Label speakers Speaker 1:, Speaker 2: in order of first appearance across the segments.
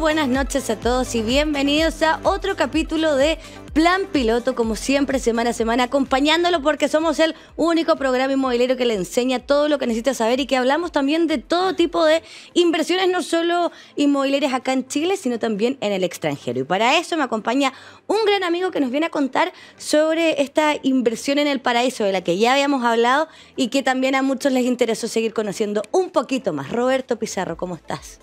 Speaker 1: buenas noches a todos y bienvenidos a otro capítulo de Plan Piloto, como siempre, semana a semana, acompañándolo porque somos el único programa inmobiliario que le enseña todo lo que necesita saber y que hablamos también de todo tipo de inversiones, no solo inmobiliarias acá en Chile, sino también en el extranjero. Y para eso me acompaña un gran amigo que nos viene a contar sobre esta inversión en el paraíso de la que ya habíamos hablado y que también a muchos les interesó seguir conociendo un poquito más. Roberto Pizarro, ¿cómo estás?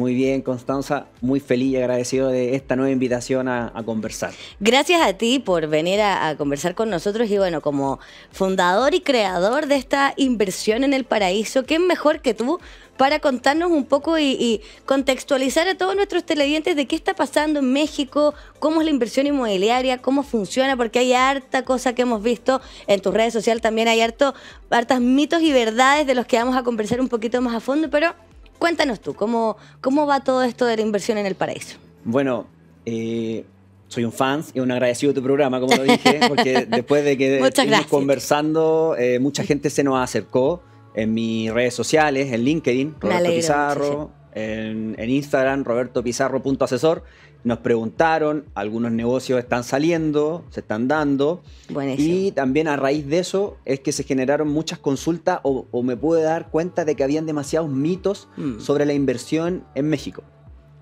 Speaker 2: Muy bien, Constanza, muy feliz y agradecido de esta nueva invitación a, conversar.
Speaker 1: Gracias a ti por venir a, conversar con nosotros y bueno, como fundador y creador de esta inversión en el paraíso, ¿qué mejor que tú para contarnos un poco y, y contextualizar a todos nuestros televidentes de qué está pasando en México, cómo es la inversión inmobiliaria, cómo funciona, porque hay harta cosa que hemos visto en tus redes sociales, también hay harto, hartas mitos y verdades de los que vamos a conversar un poquito más a fondo, pero... Cuéntanos tú, ¿cómo, cómo va todo esto de la inversión en el paraíso?
Speaker 2: Bueno, eh, soy un fan y un agradecido de tu programa, como lo dije, porque después de que estuvimos conversando, eh, mucha gente se nos acercó en mis redes sociales, en LinkedIn, Roberto Pizarro, en, en, Instagram, robertopizarro.asesor nos preguntaron, algunos negocios están saliendo, se están dando. Y también a raíz de eso es que se generaron muchas consultas o, me pude dar cuenta de que habían demasiados mitos mm. sobre la inversión en México.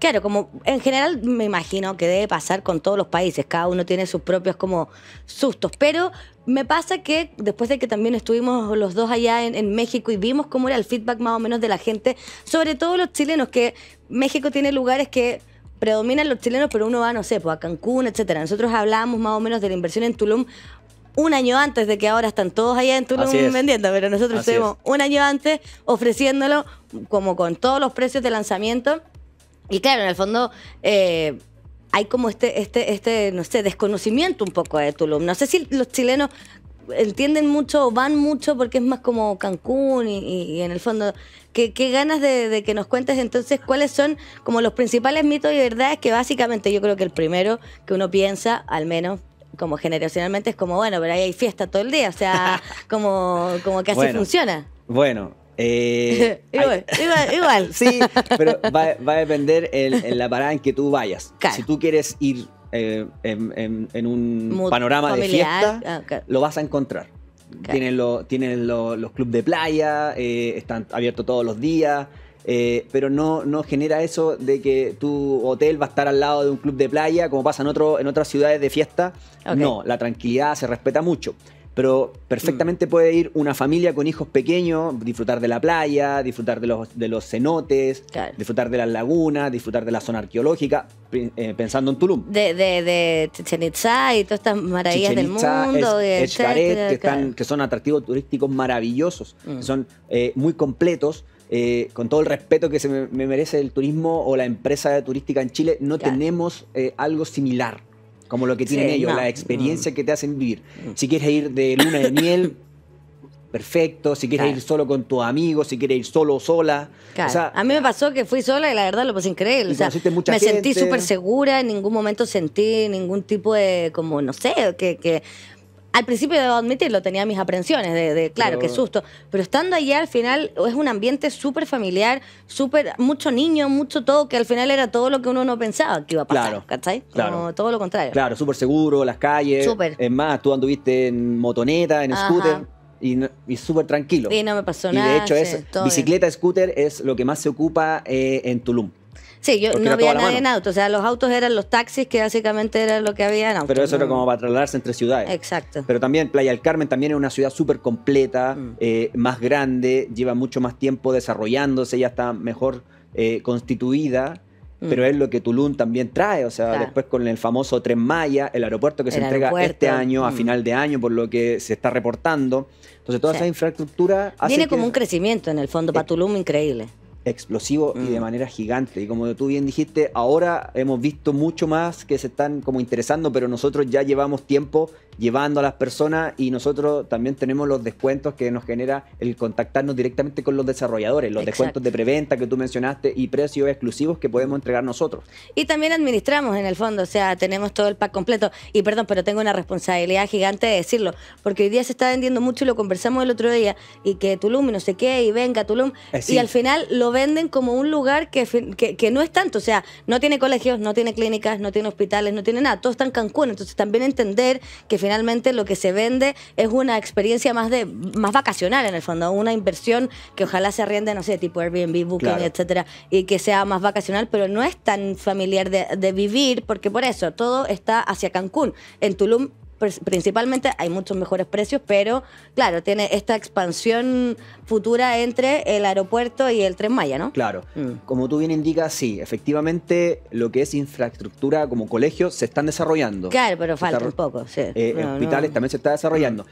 Speaker 1: Claro, como en general me imagino que debe pasar con todos los países, cada uno tiene sus propios como sustos, pero me pasa que después de que también estuvimos los dos allá en, en, México y vimos cómo era el feedback más o menos de la gente, sobre todo los chilenos, que México tiene lugares que predominan los chilenos, pero uno va, no sé, pues a Cancún, etcétera. Nosotros hablábamos más o menos de la inversión en Tulum un año antes de que ahora están todos allá en Tulum vendiendo, pero nosotros estuvimos un año antes ofreciéndolo como con todos los precios de lanzamiento. Y claro, en el fondo eh, hay como este, este, este, no sé, desconocimiento un poco de Tulum. No sé si los chilenos entienden mucho o van mucho porque es más como Cancún y, y en el fondo qué, ganas de, que nos cuentes entonces cuáles son como los principales mitos y verdades que básicamente yo creo que el primero que uno piensa, al menos como generacionalmente, es como, bueno, pero ahí hay fiesta todo el día, o sea, como, como que así funciona.
Speaker 2: Bueno. Eh,
Speaker 1: igual, Sí,
Speaker 2: pero va, a depender en la parada en que tú vayas. Si tú quieres ir eh, en, un panorama de fiesta, ah, lo vas a encontrar tienen, los clubes de playa, eh, están abiertos todos los días. Eh, pero no, genera eso de que tu hotel va a estar al lado de un club de playa, como pasa en, otro, en otras ciudades de fiesta. No, la tranquilidad se respeta mucho pero mm. perfectamente puede ir una familia con hijos pequeños, disfrutar de la playa, disfrutar de los, de los cenotes, disfrutar de las lagunas, disfrutar de la zona arqueológica, eh, pensando en Tulum.
Speaker 1: De, de, Chichen Itza y todas estas maravillas del mundo. que,
Speaker 2: que son atractivos turísticos maravillosos, que mm. son eh, muy completos. Eh, con todo el respeto que se me, merece el turismo o la empresa turística en Chile, no tenemos algo similar como lo que tienen ellos, la experiencia mm. que te hacen vivir. Mm. Si quieres ir de luna de miel, perfecto. Si quieres ir solo con tus amigos, si quieres ir solo o sola. a
Speaker 1: mí me pasó que fui sola y la verdad lo pasé increíble. me sentí súper segura, en ningún momento sentí ningún tipo de, como, no sé, que, que al principio debo admitirlo, tenía mis aprensiones de, claro, qué susto. Pero estando allá al final es un ambiente súper familiar, súper, mucho niño, mucho todo, que al final era todo lo que uno no pensaba que iba a pasar. Claro, ¿Cachai? todo lo contrario.
Speaker 2: Claro, súper seguro, las calles. Súper. Es más, tú anduviste en motoneta, en scooter y, súper tranquilo. Y no me pasó nada. de hecho, bicicleta, scooter es lo que más se ocupa eh, en Tulum.
Speaker 1: Sí, yo no había nadie en auto. O sea, los autos eran los taxis, que básicamente era lo que había en auto. Pero eso era como
Speaker 2: para trasladarse entre ciudades. Exacto. Pero también Playa del Carmen también es una ciudad súper completa, mm. eh, más grande, lleva mucho más tiempo desarrollándose, ya está mejor eh, constituida mm. pero es lo que Tulum también trae, o sea, después con el famoso Tren Maya, el aeropuerto que se entrega este año, a mm. final de año, por lo que se está reportando. Entonces, toda esa infraestructura... tiene como un
Speaker 1: crecimiento en el fondo, eh, para Tulum increíble explosivo y de mm. manera gigante. Y como tú bien
Speaker 2: dijiste, ahora hemos visto mucho más que se están como interesando, pero nosotros ya llevamos tiempo llevando a las personas y nosotros también tenemos los descuentos que nos genera el contactarnos directamente con los desarrolladores, los descuentos de preventa que tú mencionaste y precios exclusivos que podemos entregar nosotros.
Speaker 1: Y también administramos en el fondo, o sea, tenemos todo el pack completo. Y perdón, pero tengo una responsabilidad gigante de decirlo, porque hoy día se está vendiendo mucho y lo conversamos el otro día, y que Tulum y no sé qué, y venga Tulum, eh, y al final lo venden como un lugar que, que, que no es tanto, o sea, no tiene colegios, no tiene clínicas, no tiene hospitales, no tiene nada, todo está en Cancún, entonces también entender que finalmente finalmente lo que se vende es una experiencia más de más vacacional en el fondo, una inversión que ojalá se arriende, no sé, tipo Airbnb, Booking, etcétera, y que sea más vacacional, pero no es tan familiar de, de vivir, porque por eso todo está hacia Cancún. En Tulum principalmente hay muchos mejores precios, pero claro, tiene esta expansión futura entre el aeropuerto y el tren Maya, ¿no?
Speaker 2: Claro, mm. como tú bien indicas, sí, efectivamente lo que es infraestructura como colegios se están desarrollando. Claro, pero falta un poco,
Speaker 1: sí. Eh, hospitales
Speaker 2: también se está desarrollando.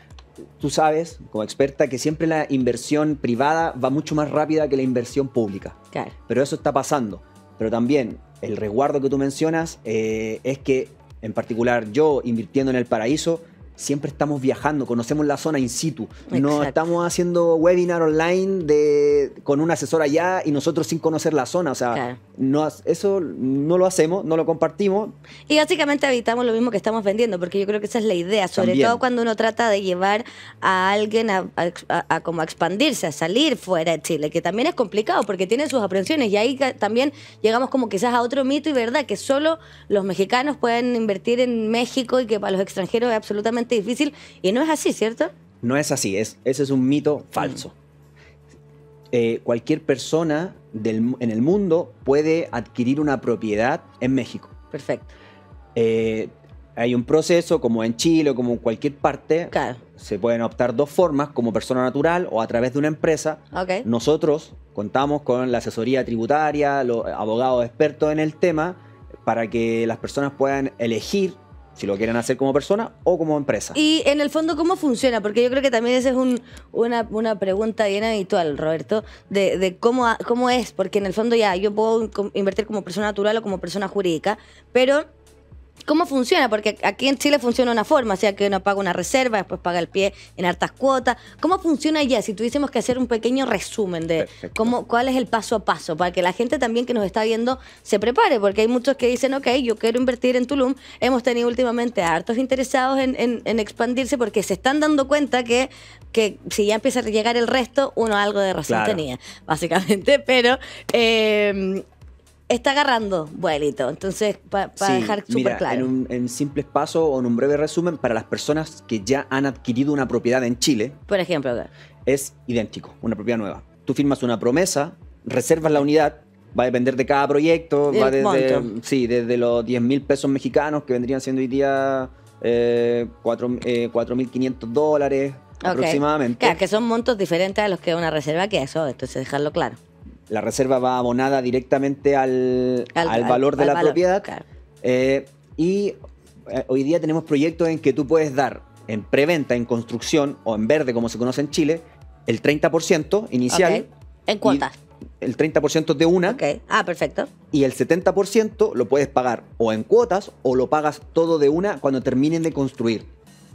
Speaker 2: Tú sabes, como experta, que siempre la inversión privada va mucho más rápida que la inversión pública. Claro. Pero eso está pasando. Pero también el resguardo que tú mencionas eh, es que en particular yo invirtiendo en el paraíso, siempre estamos viajando, conocemos la zona in situ. No estamos haciendo webinar online de, con un asesor allá y nosotros sin conocer la zona. O sea, no, eso no lo hacemos, no lo compartimos.
Speaker 1: Y básicamente evitamos lo mismo que estamos vendiendo, porque yo creo que esa es la idea, sobre todo cuando uno trata de llevar a alguien a, como expandirse, a salir fuera de Chile, que también es complicado porque tiene sus aprensiones y ahí también llegamos como quizás a otro mito y verdad, que solo los mexicanos pueden invertir en México y que para los extranjeros es absolutamente difícil y no es así, ¿cierto?
Speaker 2: No es así, es, ese es un mito mm. falso. Eh, cualquier persona en el mundo puede adquirir una propiedad en México. Perfecto. Eh, hay un proceso, como en Chile o como en cualquier parte, se pueden optar dos formas, como persona natural o a través de una empresa. Nosotros contamos con la asesoría tributaria, los abogados expertos en el tema, para que las personas puedan elegir si lo quieren hacer como persona o como empresa. Y
Speaker 1: en el fondo, ¿cómo funciona? Porque yo creo que también esa es un, una, una, pregunta bien habitual, Roberto, de, de, cómo, cómo es, porque en el fondo ya yo puedo invertir como persona natural o como persona jurídica, pero cómo funciona, porque aquí en Chile funciona de una forma, o sea que uno paga una reserva, después paga el pie en hartas cuotas. ¿Cómo funciona ya? Si tuviésemos que hacer un pequeño resumen de cómo, cuál es el paso a paso, para que la gente también que nos está viendo se prepare, porque hay muchos que dicen, ok, yo quiero invertir en Tulum. Hemos tenido últimamente a hartos interesados en, expandirse porque se están dando cuenta que que si ya empieza a llegar el resto, uno algo de razón tenía, básicamente. Pero eh, está agarrando vuelito. Entonces, para dejar súper claro. En,
Speaker 2: un, en simples pasos o en un breve resumen, para las personas que ya han adquirido una propiedad en Chile. Por ejemplo, es idéntico, una propiedad nueva. Tú firmas una promesa, reservas la unidad, va a depender de cada proyecto, va desde, sí, desde los 10 mil pesos mexicanos que vendrían siendo hoy día eh, 4.500 eh, dólares aproximadamente.
Speaker 1: Claro, que son montos diferentes a los que una reserva que eso, entonces dejarlo claro la reserva va abonada directamente al, valor de la propiedad.
Speaker 2: Eh, y eh, hoy día tenemos proyectos en que tú puedes dar en preventa, en construcción o en verde, como se conoce en Chile, el 30% inicial. En cuotas. El 30% de una. Okay. Ah, perfecto. Y el 70% lo puedes pagar o en cuotas o lo pagas todo de una cuando terminen de construir.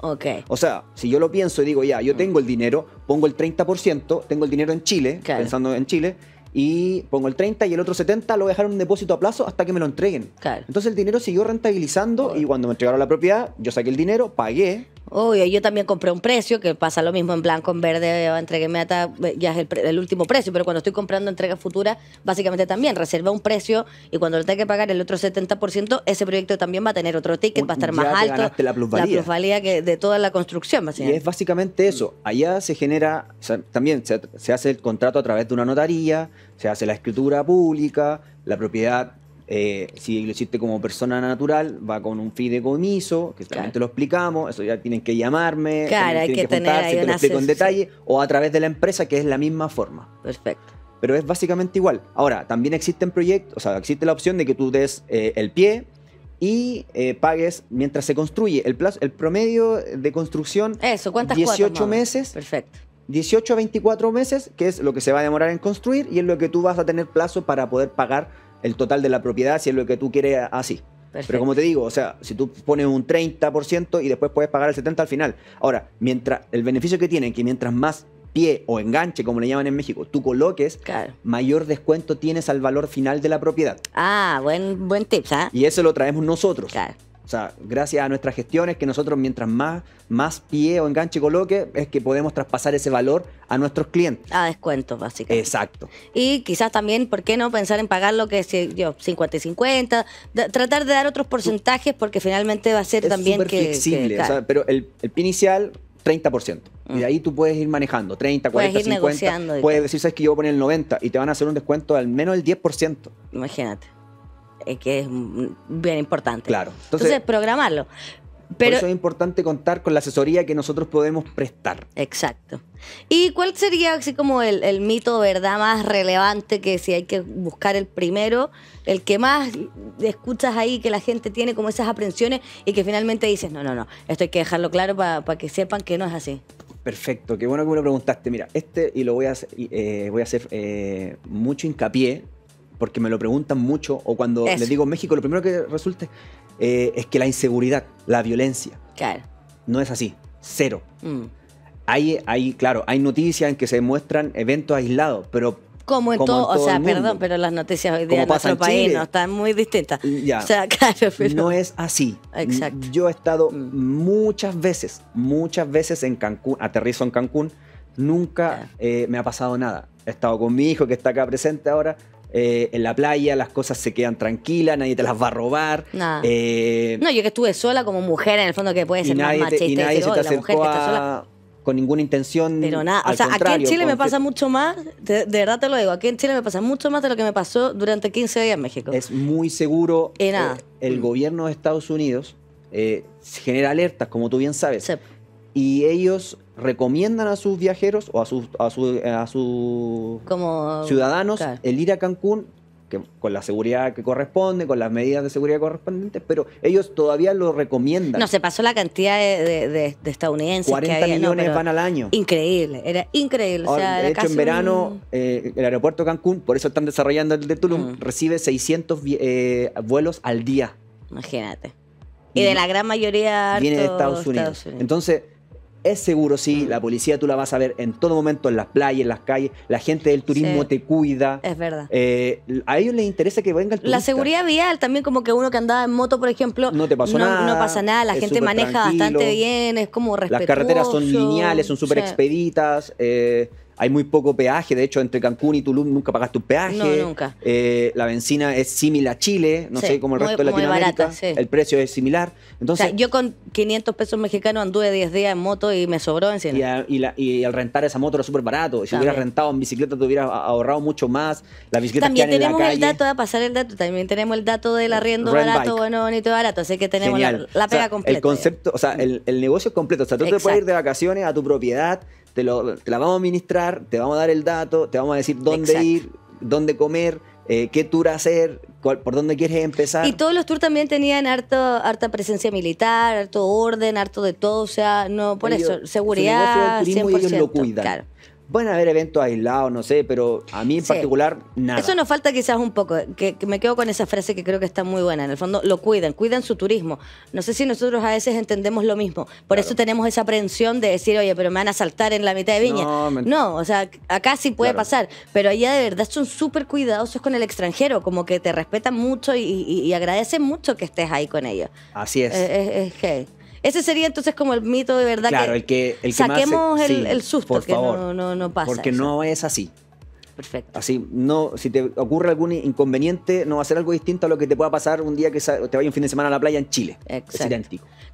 Speaker 2: Okay. O sea, si yo lo pienso y digo, ya, yo mm. tengo el dinero, pongo el 30%, tengo el dinero en Chile, pensando en Chile, y pongo el 30 y el otro 70 lo dejaron en un depósito a plazo hasta que me lo entreguen. Entonces el dinero siguió rentabilizando y cuando me entregaron la propiedad, yo saqué el dinero, pagué
Speaker 1: Uy, yo también compré un precio, que pasa lo mismo en blanco, en verde, entreguéme meta, ya es el, último precio, pero cuando estoy comprando entrega futura, básicamente también reserva un precio y cuando le tenga que pagar el otro 70%, ese proyecto también va a tener otro ticket, va a estar más alto.
Speaker 2: La plusvalía.
Speaker 1: que de toda la construcción, básicamente. Y es
Speaker 2: básicamente eso. Allá se genera, también se, se hace el contrato a través de una notaría, se hace la escritura pública, la propiedad eh, si lo hiciste como persona natural, va con un fideicomiso, que también te lo explicamos, eso ya tienen que llamarme, tienen que, juntarse, te lo explico en detalle, o a través de la empresa, que es la misma forma. Perfecto. Pero es básicamente igual. Ahora, también existen proyectos, o sea, existe la opción de que tú des eh, el pie, y eh, pagues mientras se construye. El, plazo, el promedio de construcción.
Speaker 1: Eso, ¿cuántas 18 meses.
Speaker 2: Perfecto. 18 a 24 meses, que es lo que se va a demorar en construir y es lo que tú vas a tener plazo para poder pagar el total de la propiedad si es lo que tú quieres así. Pero como te digo, o sea, si tú pones un 30% y después puedes pagar el 70% al final. Ahora, mientras el beneficio que tienen, que mientras más pie o enganche, como le llaman en México, tú coloques, mayor descuento tienes al valor final de la propiedad.
Speaker 1: Ah, buen,
Speaker 2: buen tip ¿ah? Y eso lo traemos nosotros. Claro. O sea, gracias a nuestras gestiones que nosotros mientras más, más pie o enganche coloque, es que podemos traspasar ese valor a nuestros clientes. A
Speaker 1: descuentos, básicamente. Exacto. Y quizás también, ¿por qué no pensar en pagar lo que es eh, yo, 50 y 50? tratar de dar otros porcentajes porque finalmente va a ser también que... flexible,
Speaker 2: pero el, el pie inicial 30%. Y de mm. ahí tú puedes ir manejando, 30, 40, puedes ir puedes decir, sabes que yo voy a poner el 90 y te van a hacer un descuento de al menos el 10%. Imagínate. Eh, que es mm, bien importante.
Speaker 1: Claro. Entonces, programarlo. Pero, por eso es importante contar
Speaker 2: con la asesoría que nosotros podemos prestar. Exacto.
Speaker 1: ¿Y cuál sería así como el, mito, verdad, más relevante que si hay que buscar el primero, el que más escuchas ahí, que la gente tiene como esas aprensiones y que finalmente dices, no, no, no, esto hay que dejarlo claro para que sepan que no es así?
Speaker 2: Perfecto, qué bueno que me lo preguntaste. Mira, este, y lo voy a, eh, voy a hacer eh, mucho hincapié, porque me lo preguntan mucho, o cuando les digo México, lo primero que resulte eh, es que la inseguridad, la violencia, claro. no es así, cero. Mm. Hay, hay, claro, hay noticias en que se muestran eventos aislados, pero
Speaker 1: como en, todo, o sea, perdón, pero las noticias hoy día nuestro país no están muy distintas.
Speaker 2: Ya. O sea, claro, No es así. Exacto. Yo he estado mm. muchas veces, muchas veces en Cancún, aterrizo en Cancún, nunca eh, me ha pasado nada. He estado con mi hijo que está acá presente ahora, eh, en la playa, las cosas se quedan tranquilas, nadie te las va a robar. Eh, no,
Speaker 1: yo que estuve sola como mujer en el fondo que puede ser más machista. y, nadie se te oh, acercó sola.
Speaker 2: con ninguna intención. Pero nada, o sea, aquí en Chile me pasa
Speaker 1: mucho más, de, verdad te lo digo, aquí en Chile me pasa mucho más de lo que me pasó durante 15 días en México. Es muy seguro. que eh, el mm. gobierno de Estados Unidos genera alertas, como tú bien
Speaker 2: sabes. Y ellos recomiendan a sus viajeros o a sus, a eh, ciudadanos el ir a Cancún con la seguridad que corresponde, con las medidas de seguridad correspondientes, pero ellos todavía lo recomiendan. No,
Speaker 1: se pasó la cantidad de, estadounidenses. 40 que millones van al año. Increíble, era increíble. de hecho, en verano,
Speaker 2: eh, el aeropuerto Cancún, por eso están desarrollando el de Tulum, mm. recibe 600 eh, vuelos al día. Imagínate.
Speaker 1: Y, de la gran mayoría. Viene de Estados Unidos.
Speaker 2: Entonces, es seguro, sí. Mm. La policía tú la vas a ver en todo momento, en las playas, en las calles. La gente del turismo te cuida. Es verdad. Eh, a ellos les interesa que venga el turista. La seguridad vial
Speaker 1: también, como que uno que andaba en moto, por ejemplo. No te pasó nada. No pasa nada. La gente maneja bastante bien. Es como respetuoso. Las carreteras son lineales, son súper
Speaker 2: expeditas. Eh, hay muy poco peaje. De hecho, entre Cancún y Tulum nunca pagaste un peaje. No, nunca. Eh, la benzina es similar a Chile, no sé, cómo el resto de Latinoamérica. El precio es similar. Entonces,
Speaker 1: yo con 500 pesos mexicanos anduve 10 días en moto y me sobró en
Speaker 2: Y, al rentar esa moto era súper barato. Si hubieras rentado en bicicleta, te hubieras ahorrado mucho más. La bicicleta También tenemos la el dato,
Speaker 1: a pasar el dato, también tenemos el dato del eh, arriendo barato, bueno, bonito y barato. Así que tenemos la, pega completa. El eh.
Speaker 2: concepto, o sea, el, negocio es completo. O sea, tú te puedes ir de vacaciones a tu propiedad te, lo, la vamos a administrar, te vamos a dar el dato, te vamos a decir dónde ir, dónde comer, eh, qué tour hacer, por dónde quieres empezar. Y
Speaker 1: todos los tours también tenían harto, harta presencia militar, harto orden, harto de todo, o sea, no, por eso, seguridad. 100%,
Speaker 2: Claro. Van haber eventos aislados, no sé, pero a mí en particular, nada. Eso
Speaker 1: nos falta quizás un poco, que, me quedo con esa frase que creo que está muy buena. En el fondo, lo cuidan, cuidan su turismo. No sé si nosotros a veces entendemos lo mismo. Por eso tenemos esa aprehensión de decir, oye, pero me van a saltar en la mitad de viña. No, o sea, acá sí puede pasar, pero allá de verdad son súper cuidadosos con el extranjero, como que te respetan mucho y, agradecen mucho que estés ahí con ellos.
Speaker 2: Así es. Eh,
Speaker 1: es, es, ese sería entonces como el mito de verdad claro,
Speaker 2: que, el que, saquemos el, susto, que no, pasa. Porque no es así. Perfecto. Así, no, si te ocurre algún inconveniente, no va a ser algo distinto a lo que te pueda pasar un día que te vaya un fin de semana a la playa en Chile. Exacto.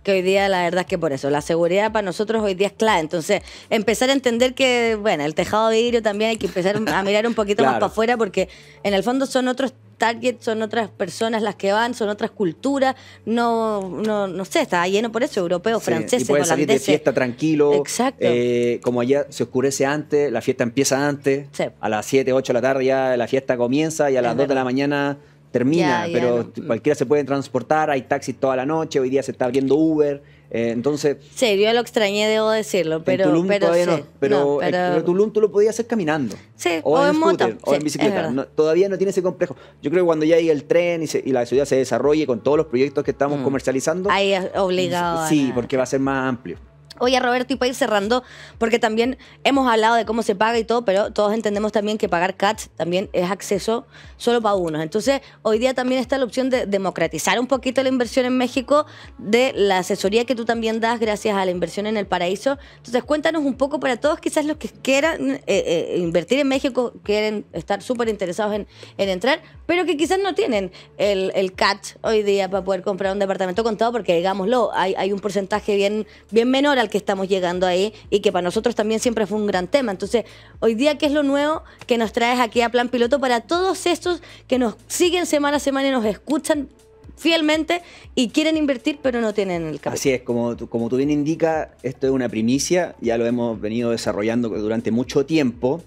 Speaker 1: Que hoy día la verdad es que por eso, la seguridad para nosotros hoy día es clave. Entonces, empezar a entender que, bueno, el tejado de vidrio también hay que empezar a mirar un poquito más para afuera porque en el fondo son otros target son otras personas las que van, son otras culturas, no, no, no sé, está lleno por eso, europeos, franceses, y puede salir de fiesta
Speaker 2: tranquilo. Exacto. Eh, como allá se oscurece antes, la fiesta empieza antes, a las 7, 8 de la tarde ya la fiesta comienza y a las dos 2 de la mañana termina, pero cualquiera se puede transportar, hay taxis toda la noche, hoy día se está viendo Uber eh, entonces.
Speaker 1: Sí, yo lo extrañé, debo decirlo, pero. pero, todavía no, pero,
Speaker 2: Tulum tú lo podías hacer caminando. Sí, o, en, moto. o en bicicleta. todavía no tiene ese complejo. Yo creo que cuando ya llegue el tren y, la ciudad se desarrolle con todos los proyectos que estamos mm. comercializando. Ahí
Speaker 1: es obligado. Sí,
Speaker 2: porque va a ser más amplio.
Speaker 1: Oye, Roberto, y para ir cerrando, porque también hemos hablado de cómo se paga y todo, pero todos entendemos también que pagar CAT también es acceso solo para unos. Entonces, hoy día también está la opción de democratizar un poquito la inversión en México, de la asesoría que tú también das gracias a la inversión en el paraíso. Entonces, cuéntanos un poco para todos, quizás los que quieran eh, eh, invertir en México, quieren estar súper interesados en, entrar, pero que quizás no tienen el, CAT hoy día para poder comprar un departamento contado, porque digámoslo, hay, hay un porcentaje bien, bien menor que estamos llegando ahí y que para nosotros también siempre fue un gran tema. Entonces, hoy día, ¿qué es lo nuevo que nos traes aquí a Plan Piloto para todos estos que nos siguen semana a semana y nos escuchan fielmente y quieren invertir pero no tienen el capital.
Speaker 2: Así es, como, como tú bien indica, esto es una primicia, ya lo hemos venido desarrollando durante mucho tiempo.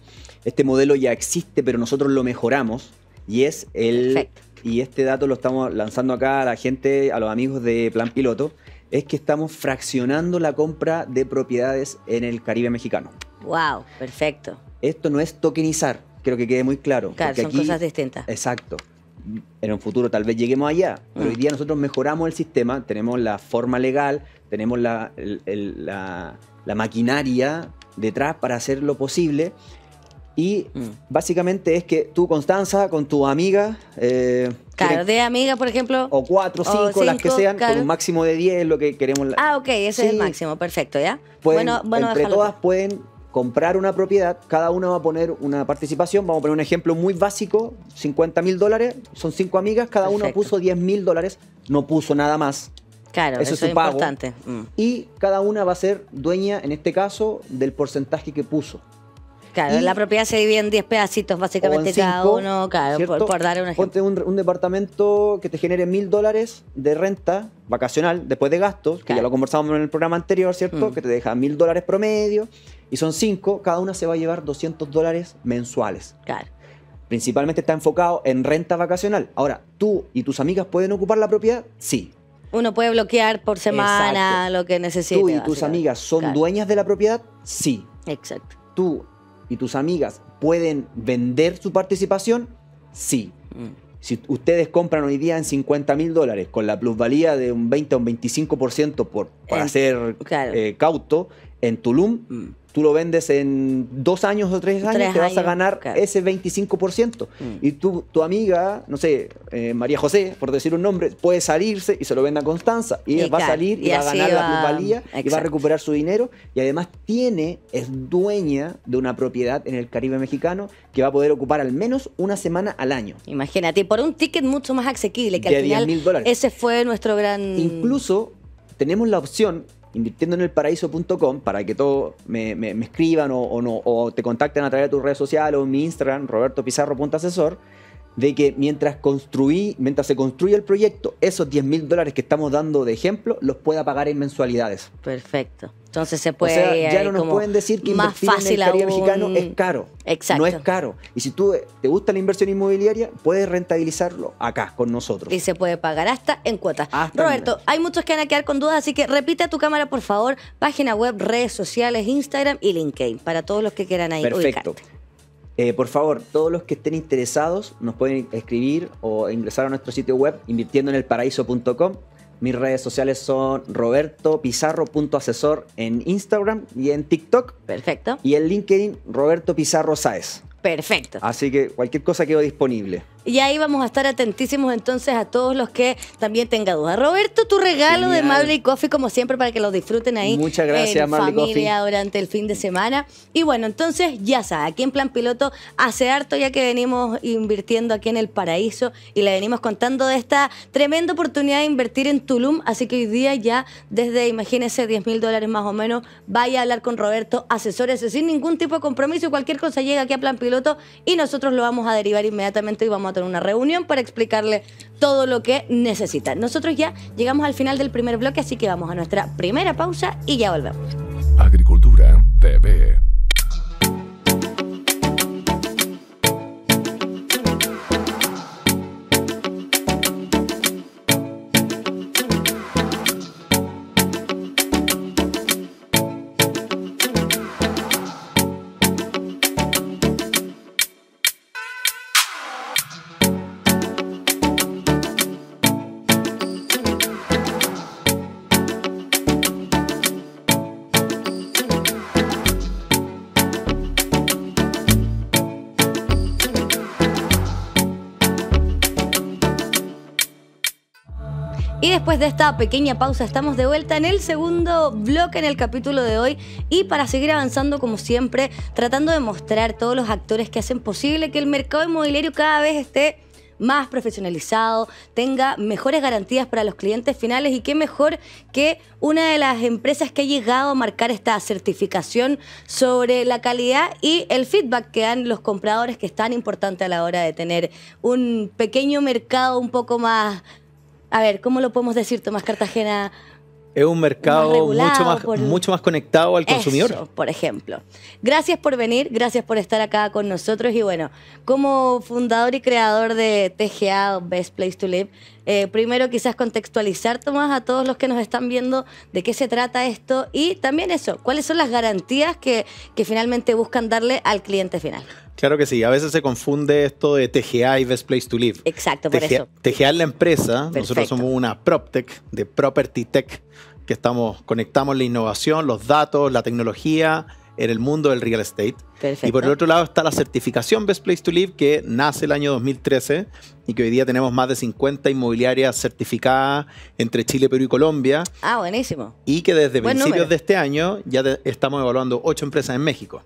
Speaker 2: Este modelo ya existe, pero nosotros lo mejoramos y es el... Y este dato lo estamos lanzando acá a la gente, a los amigos de Plan Piloto, es que estamos fraccionando la compra de propiedades en el Caribe mexicano.
Speaker 1: Wow, perfecto.
Speaker 2: Esto no es tokenizar, creo que quede muy claro. Claro, son cosas
Speaker 1: distintas. Exacto.
Speaker 2: En un futuro tal vez lleguemos allá, pero hoy mm. día nosotros mejoramos el sistema, tenemos la forma legal, tenemos la, la maquinaria detrás para hacer lo posible y mm. básicamente es que tú, Constanza, con tu amiga... Eh, claro,
Speaker 1: de amiga, por ejemplo.
Speaker 2: O cuatro, cinco, las que sean, con un máximo de diez, lo que queremos. Ah,
Speaker 1: ok, ese es el máximo, perfecto, ¿ya? bueno, bueno, entre todas
Speaker 2: pueden comprar una propiedad, cada una va a poner una participación, vamos a poner un ejemplo muy básico, 50 mil dólares, son cinco amigas, cada una puso 10 mil dólares, no puso nada más. Claro, eso, es importante. Mm. Y cada una va a ser dueña, en este caso, del porcentaje que puso. Claro, la
Speaker 1: propiedad se divide en 10 pedacitos básicamente cada uno, claro, por, dar un
Speaker 2: ejemplo. Ponte un, departamento que te genere mil dólares de renta vacacional después de gastos, que ya lo conversábamos en el programa anterior, ¿cierto? Mm. Que te deja mil dólares promedio y son cinco, cada una se va a llevar 200 dólares mensuales. Claro. Principalmente está enfocado en renta vacacional. Ahora, ¿tú y tus amigas pueden ocupar la propiedad? Sí.
Speaker 1: Uno puede bloquear por semana lo que necesite. ¿Tú y tus
Speaker 2: amigas son dueñas de la propiedad? Sí. Exacto. ¿Tú y tus amigas pueden vender su participación, sí. Mm. Si ustedes compran hoy día en 50 mil dólares con la plusvalía de un 20 o un 25% por, para
Speaker 1: ser eh,
Speaker 2: cauto, en Tulum, mm. tú lo vendes en dos años o tres años, te vas a ganar ese 25%. Mm. Y tú, tu amiga, no sé, eh, María José, por decir un nombre, puede salirse y se lo venda a Constanza. Y, va a salir y, va a ganar la plusvalía y va a recuperar su dinero. Y además tiene, es dueña de una propiedad en el Caribe mexicano que va a poder ocupar al menos una semana al año.
Speaker 1: Imagínate, por un ticket mucho más asequible que al final. dólares. ese fue nuestro gran.
Speaker 2: Incluso tenemos la opción invirtiendo en el paraíso.com para que todos me, escriban o, no, te contacten a través de tus redes sociales o mi Instagram, robertopizarro.asesor de que mientras construí, mientras se construye el proyecto, esos 10 mil dólares que estamos dando de ejemplo, los pueda pagar en mensualidades.
Speaker 1: Perfecto. Entonces se puede. O sea, ya no nos pueden decir que el mexicano es
Speaker 2: caro. Exacto. No es caro. Y si tú eh, te gusta la inversión inmobiliaria, puedes rentabilizarlo acá con nosotros. Y se puede
Speaker 1: pagar hasta en cuotas. Roberto, hay muchos que van a quedar con dudas, así que repite tu cámara, por favor, página web, redes sociales, Instagram y LinkedIn, para todos los que quieran ahí. Perfecto.
Speaker 2: Eh, por favor, todos los que estén interesados nos pueden escribir o ingresar a nuestro sitio web invirtiendo en el paraíso.com. Mis redes sociales son robertopizarro.asesor en Instagram y en TikTok. Perfecto. Y en LinkedIn, Roberto Pizarro Saez. Perfecto. Así que cualquier cosa quedó disponible.
Speaker 1: Y ahí vamos a estar atentísimos entonces a todos los que también tengan dudas. Roberto, tu regalo de de y Coffee, como siempre, para que lo disfruten ahí. Muchas gracias, en familia durante el fin de semana. Y bueno, entonces ya sabes, aquí en Plan Piloto, hace harto ya que venimos invirtiendo aquí en el paraíso y le venimos contando de esta tremenda oportunidad de invertir en Tulum. Así que hoy día ya, desde imagínense 10 mil dólares más o menos, vaya a hablar con Roberto, asesores sin ningún tipo de compromiso. Cualquier cosa llega aquí a Plan Piloto y nosotros lo vamos a derivar inmediatamente y vamos a tener una reunión para explicarle todo lo que necesita. Nosotros ya llegamos al final del primer bloque, así que vamos a nuestra primera pausa y ya volvemos.
Speaker 2: Agricultura TV.
Speaker 1: después de esta pequeña pausa estamos de vuelta en el segundo bloque en el capítulo de hoy y para seguir avanzando como siempre, tratando de mostrar todos los actores que hacen posible que el mercado inmobiliario cada vez esté más profesionalizado, tenga mejores garantías para los clientes finales y qué mejor que una de las empresas que ha llegado a marcar esta certificación sobre la calidad y el feedback que dan los compradores que es tan importante a la hora de tener un pequeño mercado un poco más a ver, ¿cómo lo podemos decir, Tomás Cartagena?
Speaker 3: Es un mercado mucho, más, mucho más conectado al consumidor. por ejemplo.
Speaker 1: Gracias por venir, gracias por estar acá con nosotros. Y bueno, como fundador y creador de TGA, Best Place to Live, eh, primero quizás contextualizar, Tomás, a todos los que nos están viendo de qué se trata esto y también eso, cuáles son las garantías que finalmente buscan darle al cliente final.
Speaker 3: Claro que sí, a veces se confunde esto de TGA y Best Place to Live.
Speaker 1: Exacto, por eso.
Speaker 3: TGA es la empresa, nosotros somos una PropTech, de Property Tech, que estamos, conectamos la innovación, los datos, la tecnología en el mundo del real estate. Perfecto. Y por el otro lado está la certificación Best Place to Live, que nace el año 2013 y que hoy día tenemos más de 50 inmobiliarias certificadas entre Chile, Perú y Colombia.
Speaker 1: Ah, buenísimo.
Speaker 3: Y que desde principios de este año ya estamos evaluando 8 empresas en México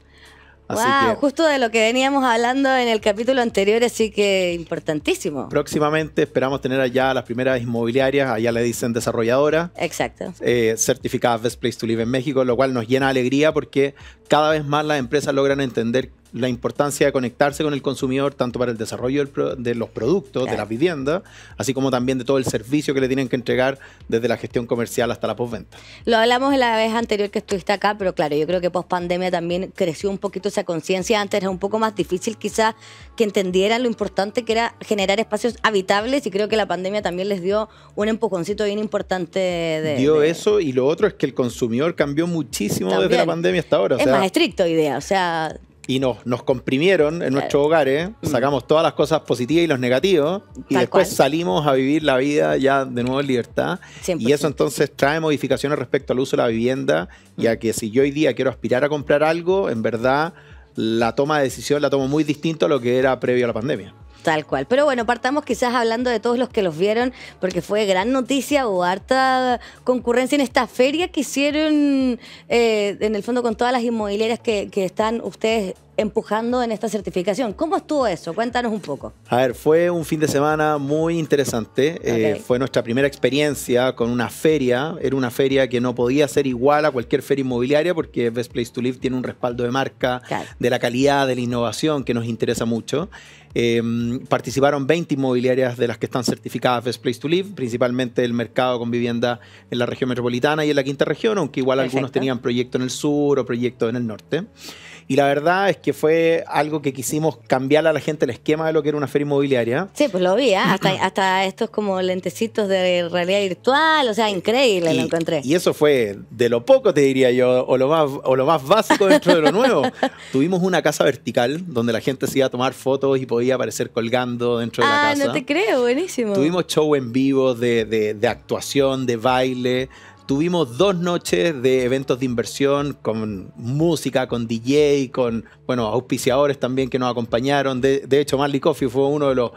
Speaker 1: justo de lo que veníamos hablando en el capítulo anterior, así que importantísimo.
Speaker 3: Próximamente esperamos tener allá las primeras inmobiliarias, allá le dicen desarrolladora, Exacto. Eh, certificadas Best Place to Live en México, lo cual nos llena de alegría porque cada vez más las empresas logran entender la importancia de conectarse con el consumidor, tanto para el desarrollo de los productos, de las viviendas, así como también de todo el servicio que le tienen que entregar desde la gestión comercial hasta la postventa.
Speaker 1: Lo hablamos la vez anterior que estuviste acá, pero claro, yo creo que post pandemia también creció un poquito esa conciencia. Antes era un poco más difícil quizás que entendieran lo importante que era generar espacios habitables y creo que la pandemia también les dio un empujoncito bien importante. De, dio
Speaker 3: eso y lo otro es que el consumidor cambió muchísimo desde la pandemia hasta ahora. es más
Speaker 1: estricto idea, o sea
Speaker 3: y nos, comprimieron en nuestros eh, hogares, mm. sacamos todas las cosas positivas y los negativos, y después salimos a vivir la vida ya de nuevo en libertad. Y eso entonces trae modificaciones respecto al uso de la vivienda, ya mm. que si yo hoy día quiero aspirar a comprar algo, en verdad la toma de decisión la tomo muy distinto a lo que era previo a la pandemia.
Speaker 1: Tal cual. Pero bueno, partamos quizás hablando de todos los que los vieron, porque fue gran noticia o harta concurrencia en esta feria que hicieron, eh, en el fondo, con todas las inmobiliarias que, que están ustedes empujando en esta certificación. ¿Cómo estuvo eso? Cuéntanos un poco.
Speaker 3: A ver, fue un fin de semana muy interesante. Eh, fue nuestra primera experiencia con una feria. Era una feria que no podía ser igual a cualquier feria inmobiliaria porque Best Place to Live tiene un respaldo de marca, de la calidad, de la innovación que nos interesa mucho. Em, participaron 20 inmobiliarias de las que están certificadas Best Place to Live, principalmente el mercado con vivienda en la región metropolitana y en la quinta región, aunque igual algunos tenían proyectos en el sur o proyecto en el norte. Y la verdad es que fue algo que quisimos cambiar a la gente el esquema de lo que era una feria inmobiliaria.
Speaker 1: Sí, pues lo vi, ¿ah? hasta, estos como lentecitos de realidad virtual, o sea, increíble lo encontré. Y
Speaker 3: eso fue de lo poco, te diría yo, o lo más, o lo más básico dentro de lo nuevo. Tuvimos una casa vertical donde la gente se iba a tomar fotos y podía aparecer colgando dentro de la casa. Ah, no te
Speaker 1: creo, buenísimo. Tuvimos
Speaker 3: show en vivo de, de actuación, de baile Tuvimos dos noches de eventos de inversión con música, con DJ, con bueno, auspiciadores también que nos acompañaron. De, hecho, Marley Coffee fue uno de los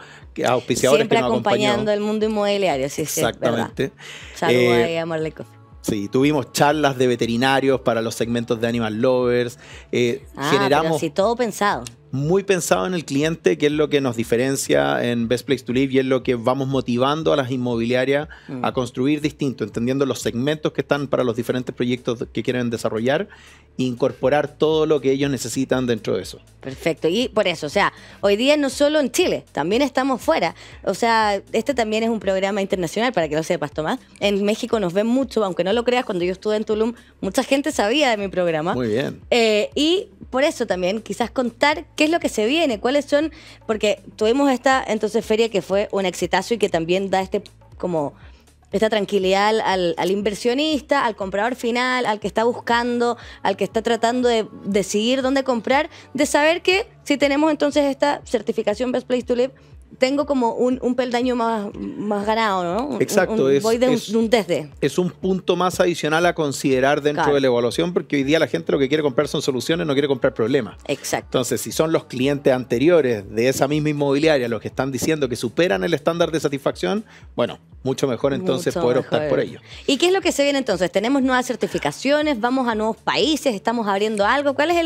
Speaker 3: auspiciadores Siempre que nos acompañó. acompañando
Speaker 1: el mundo inmobiliario, sí, sí. Exactamente.
Speaker 3: Saludos eh, a Marley Coffee. Sí, tuvimos charlas de veterinarios para los segmentos de Animal Lovers. Eh, ah, generamos. Pero
Speaker 1: todo pensado
Speaker 3: muy pensado en el cliente, que es lo que nos diferencia en Best Place to Live y es lo que vamos motivando a las inmobiliarias mm. a construir distinto, entendiendo los segmentos que están para los diferentes proyectos que quieren desarrollar e incorporar todo lo que ellos necesitan dentro de eso.
Speaker 1: Perfecto, y por eso, o sea, hoy día no solo en Chile, también estamos fuera. O sea, este también es un programa internacional, para que lo sepas, Tomás. En México nos ven mucho, aunque no lo creas, cuando yo estuve en Tulum, mucha gente sabía de mi programa. Muy bien. Eh, y por eso también, quizás contar ¿Qué es lo que se viene? ¿Cuáles son? Porque tuvimos esta entonces feria que fue un exitazo y que también da este como esta tranquilidad al, inversionista, al comprador final, al que está buscando, al que está tratando de decidir dónde comprar, de saber que si tenemos entonces esta certificación Best Place to Live, tengo como un, peldaño más, más, ganado, ¿no? Exacto. Un, voy de, es, un, desde.
Speaker 3: Es un punto más adicional a considerar dentro de la evaluación, porque hoy día la gente lo que quiere comprar son soluciones, no quiere comprar problemas. Exacto. Entonces, si son los clientes anteriores de esa misma inmobiliaria los que están diciendo que superan el estándar de satisfacción, bueno, mucho mejor entonces poder optar por ello.
Speaker 1: ¿Y qué es lo que se viene entonces? ¿Tenemos nuevas certificaciones? ¿Vamos a nuevos países? ¿Estamos abriendo algo? ¿Cuál es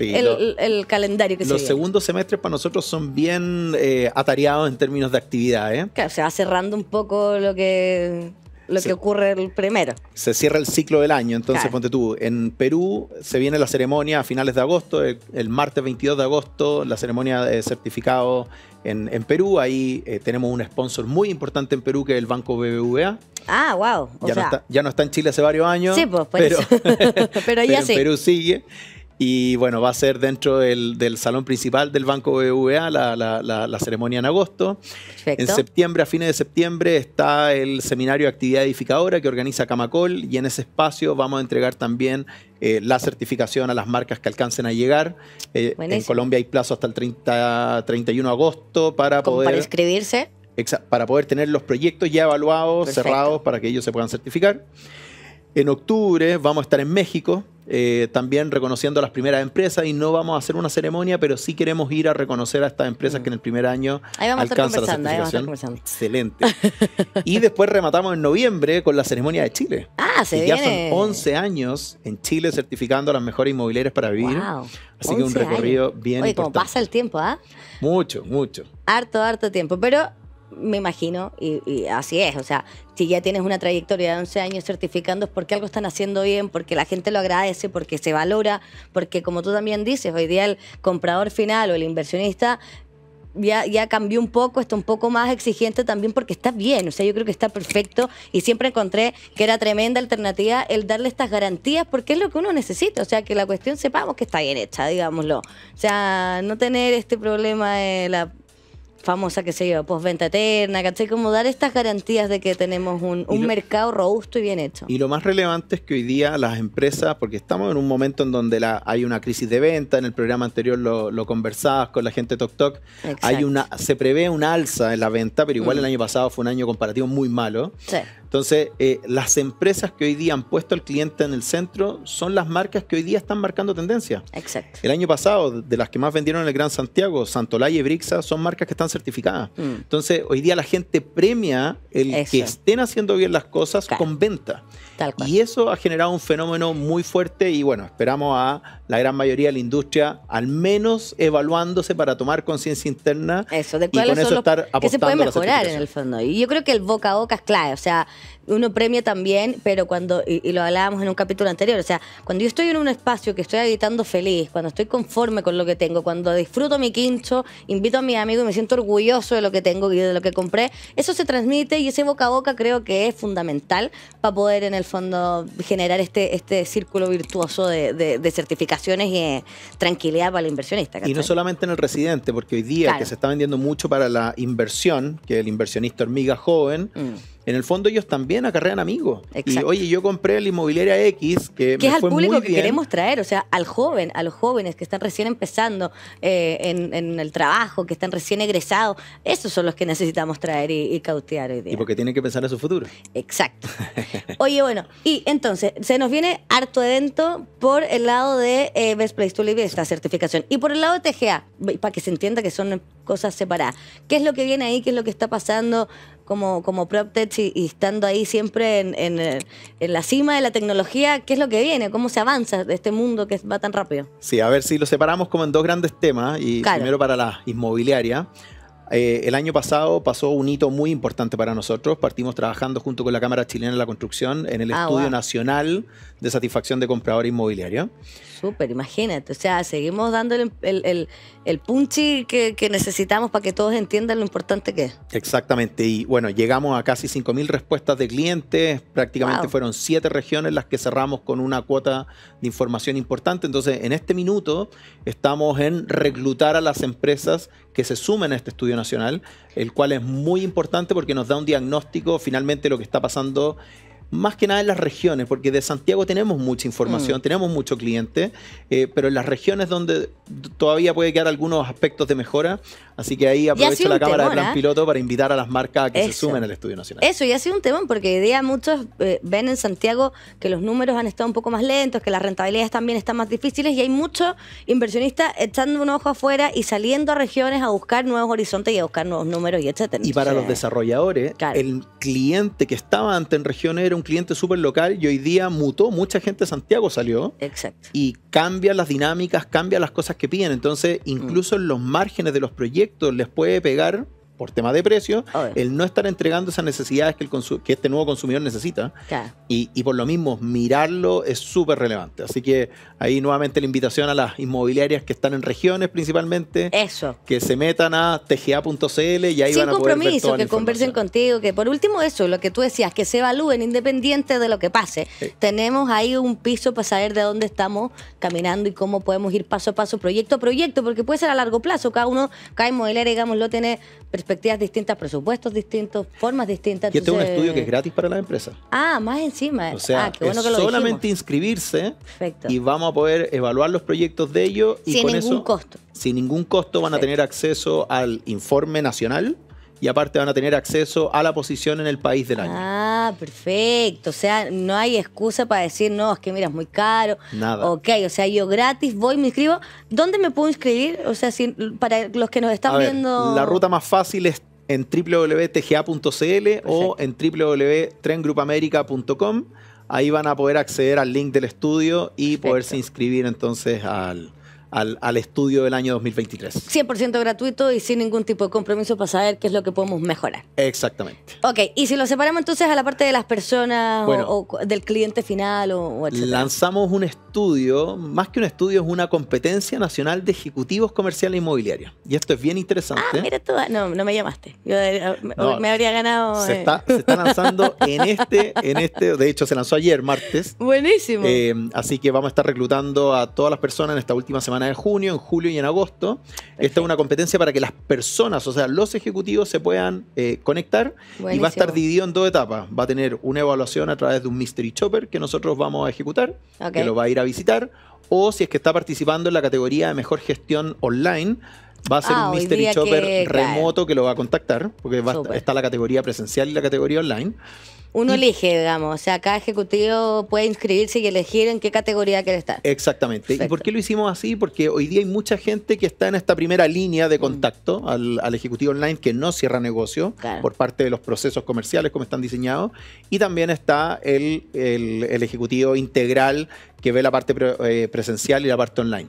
Speaker 1: el, calendario que se viene? Los
Speaker 3: segundos semestres para nosotros son bien eh, atareados en términos de actividades. ¿eh?
Speaker 1: Claro, se va cerrando un poco lo que lo que ocurre el primero.
Speaker 3: Se cierra el ciclo del año, entonces ponte tú, en Perú se viene la ceremonia a finales de agosto, el, martes 22 de agosto, la ceremonia de certificado en, Perú, ahí eh, tenemos un sponsor muy importante en Perú que es el Banco BBVA.
Speaker 1: Ah, wow. ya,
Speaker 3: no está, en Chile hace varios años. Sí, pues, por pero, eso.
Speaker 1: pero, ya pero Perú
Speaker 3: sigue. Y bueno, va a ser dentro del, salón principal del Banco BVA la, la, ceremonia en agosto. En septiembre, a fines de septiembre, está el seminario de actividad edificadora que organiza Camacol y en ese espacio vamos a entregar también eh, la certificación a las marcas que alcancen a llegar. Eh, en Colombia hay plazo hasta el 30, 31 de agosto para poder... Para
Speaker 1: inscribirse.
Speaker 3: Para poder tener los proyectos ya evaluados, cerrados, para que ellos se puedan certificar. En octubre vamos a estar en México, eh, también reconociendo las primeras empresas y no vamos a hacer una ceremonia, pero sí queremos ir a reconocer a estas empresas mm. que en el primer año ahí vamos a la certificación. Excelente. y después rematamos en noviembre con la ceremonia de Chile.
Speaker 1: Ah, se y Ya son
Speaker 3: 11 años en Chile certificando las mejores inmobiliarias para vivir. Wow. Así que un recorrido bien Oye, como pasa el tiempo, ¿ah? Mucho, mucho.
Speaker 1: Harto, harto tiempo, pero me imagino, y, así es, o sea, si ya tienes una trayectoria de 11 años certificando es porque algo están haciendo bien, porque la gente lo agradece, porque se valora, porque como tú también dices, hoy día el comprador final o el inversionista ya, ya cambió un poco, está un poco más exigente también porque está bien, o sea, yo creo que está perfecto y siempre encontré que era tremenda alternativa el darle estas garantías porque es lo que uno necesita, o sea, que la cuestión sepamos que está bien hecha, digámoslo. O sea, no tener este problema de la famosa, que se yo, postventa eterna, ¿cachai? Como dar estas garantías de que tenemos un, mercado robusto y bien hecho. Y
Speaker 3: lo más relevante es que hoy día las empresas, porque estamos en un momento en donde la, hay una crisis de venta, en el programa anterior lo, conversabas con la gente Tok Tok, hay una, se prevé un alza en la venta, pero igual mm. el año pasado fue un año comparativo muy malo. Sí. Entonces, eh, las empresas que hoy día han puesto al cliente en el centro son las marcas que hoy día están marcando tendencia. Exacto. El año pasado, de las que más vendieron en el Gran Santiago, Santolay y Brixa, son marcas que están certificadas. Mm. Entonces, hoy día la gente premia el que estén haciendo bien las cosas con venta. Y eso ha generado un fenómeno muy fuerte y bueno, esperamos a la gran mayoría de la industria al menos evaluándose para tomar conciencia interna. de y con eso estar apostando que se puede mejorar en el
Speaker 1: fondo. Y yo creo que el boca a boca es clave, o sea, uno premia también, pero cuando, y, lo hablábamos en un capítulo anterior, o sea, cuando yo estoy en un espacio que estoy habitando feliz, cuando estoy conforme con lo que tengo, cuando disfruto mi quincho, invito a mi amigo, y me siento orgulloso de lo que tengo y de lo que compré, eso se transmite y ese boca a boca creo que es fundamental para poder en el fondo generar este, este círculo virtuoso de, certificaciones y eh, tranquilidad para el inversionista. Y no
Speaker 3: solamente en el residente, porque hoy día que se está vendiendo mucho para la inversión, que el inversionista hormiga joven, mm en el fondo ellos también acarrean amigos. Y oye, yo compré la inmobiliaria X, que, que es al público que queremos
Speaker 1: traer, o sea, al joven, a los jóvenes que están recién empezando eh, en, el trabajo, que están recién egresados, esos son los que necesitamos traer y, cautear hoy día. Y
Speaker 3: porque tienen que pensar en su
Speaker 1: futuro. Exacto. Oye, bueno, y entonces, se nos viene harto adentro por el lado de eh, Best Place to Live, esta certificación, y por el lado de TGA, para que se entienda que son cosas separadas. ¿Qué es lo que viene ahí? ¿Qué es lo que está pasando? como, como PropTech y, estando ahí siempre eh, en, la cima de la tecnología, ¿qué es lo que viene? ¿Cómo se avanza de este mundo que va tan rápido?
Speaker 3: Sí, a ver si lo separamos como en dos grandes temas. Y primero para la inmobiliaria. Eh, el año pasado pasó un hito muy importante para nosotros. Partimos trabajando junto con la Cámara Chilena de la Construcción en el ah, Estudio Nacional de Satisfacción de Comprador Inmobiliario
Speaker 1: súper, imagínate. O sea, seguimos dando el, el, que, necesitamos para que todos entiendan lo importante que es.
Speaker 3: Exactamente. Y bueno, llegamos a casi 5.000 respuestas de clientes. Prácticamente fueron siete regiones las que cerramos con una cuota de información importante. Entonces, en este minuto estamos en reclutar a las empresas que se sumen a este estudio nacional, el cual es muy importante porque nos da un diagnóstico finalmente lo que está pasando más que nada en las regiones, porque de Santiago tenemos mucha información, mm. tenemos mucho cliente, eh, pero en las regiones donde todavía puede quedar algunos aspectos de mejora, así que ahí aprovecho la cámara de Plan ¿eh? Piloto para invitar a las marcas a que se sumen al Estudio Nacional.
Speaker 1: Eso, y ha sido un tema porque hoy día muchos eh, ven en Santiago que los números han estado un poco más lentos, que las rentabilidades también están más difíciles y hay muchos inversionistas echando un ojo afuera y saliendo a regiones a buscar nuevos horizontes y a buscar nuevos números y etcétera. Y para los
Speaker 3: desarrolladores, el cliente que estaba antes en regiones era un cliente súper local y hoy día mutó, mucha gente de Santiago salió. Exacto. Y cambia las dinámicas, cambia las cosas que piden. Entonces, incluso mm. en los márgenes de los proyectos les puede pegar por tema de precio, el no estar entregando esas necesidades que, que este nuevo consumidor necesita. Y, por lo mismo, mirarlo es súper relevante. Así que ahí nuevamente la invitación a las inmobiliarias que están en regiones principalmente. Eso. Que se metan a tga.cl y ahí van a poder compromiso, sin que
Speaker 1: conversen contigo, que por último eso, lo que tú decías, que se evalúen independiente de lo que pase. Tenemos ahí un piso para saber de dónde estamos caminando y cómo podemos ir paso a paso, proyecto a proyecto, porque puede ser a largo plazo. Cada uno, cada inmobiliaria, lo tiene perspectivas distintas, presupuestos distintos, formas distintas. Y este es un estudio que es
Speaker 3: gratis para las empresas.
Speaker 1: Ah, más encima. O sea, ah, solamente
Speaker 3: inscribirse y vamos a poder evaluar los proyectos de ellos. Y sin ningún costo. Sin ningún costo van a tener acceso al informe nacional y aparte van a tener acceso a la posición en el país del año.
Speaker 1: Ah, perfecto. O sea, no hay excusa para decir, no, es que mira, es muy caro. Nada. Ok, o sea, yo gratis voy, me inscribo. ¿Dónde me puedo inscribir? O sea, para los que nos están viendo... La ruta
Speaker 3: más fácil es en www.tga.cl o en www.trengrupamerica.com. Ahí van a poder acceder al link del estudio y poderse inscribir entonces al al, estudio del año 2023.
Speaker 1: 100% gratuito y sin ningún tipo de compromiso para saber qué es lo que podemos mejorar.
Speaker 3: Exactamente.
Speaker 1: Ok, y si lo separamos entonces a la parte de las personas o, del cliente final o,
Speaker 3: Lanzamos un estudio, más que un estudio, es una competencia nacional de ejecutivos comerciales e inmobiliarios. Y esto es bien interesante. Ah, mira tú, ah,
Speaker 1: no, me llamaste.
Speaker 3: Yo eh, ah, me, habría
Speaker 1: ganado. Eh. Se, está, lanzando en este, en
Speaker 3: este, de hecho se lanzó ayer, martes.
Speaker 1: Buenísimo.
Speaker 3: Eh, así que vamos a estar reclutando a todas las personas en esta última semana en junio, en julio y en agosto. Esta es una competencia para que las personas, o sea, los ejecutivos se puedan eh, conectar y va a estar dividido en dos etapas. Va a tener una evaluación a través de un Mystery Chopper que nosotros vamos a ejecutar, que lo va a ir a visitar, o si es que está participando en la categoría de mejor gestión online. Va a ser ah, un Mystery Chopper remoto que lo va a contactar, porque está la categoría presencial y la categoría online.
Speaker 1: Uno elige, digamos, o sea, cada ejecutivo puede inscribirse y elegir en qué categoría quiere estar.
Speaker 3: Exactamente. ¿Y por qué lo hicimos así? Porque hoy día hay mucha gente que está en esta primera línea de mm. contacto al, ejecutivo online que no cierra negocio por parte de los procesos comerciales como están diseñados. Y también está el, ejecutivo integral que ve la parte eh, presencial y la parte online.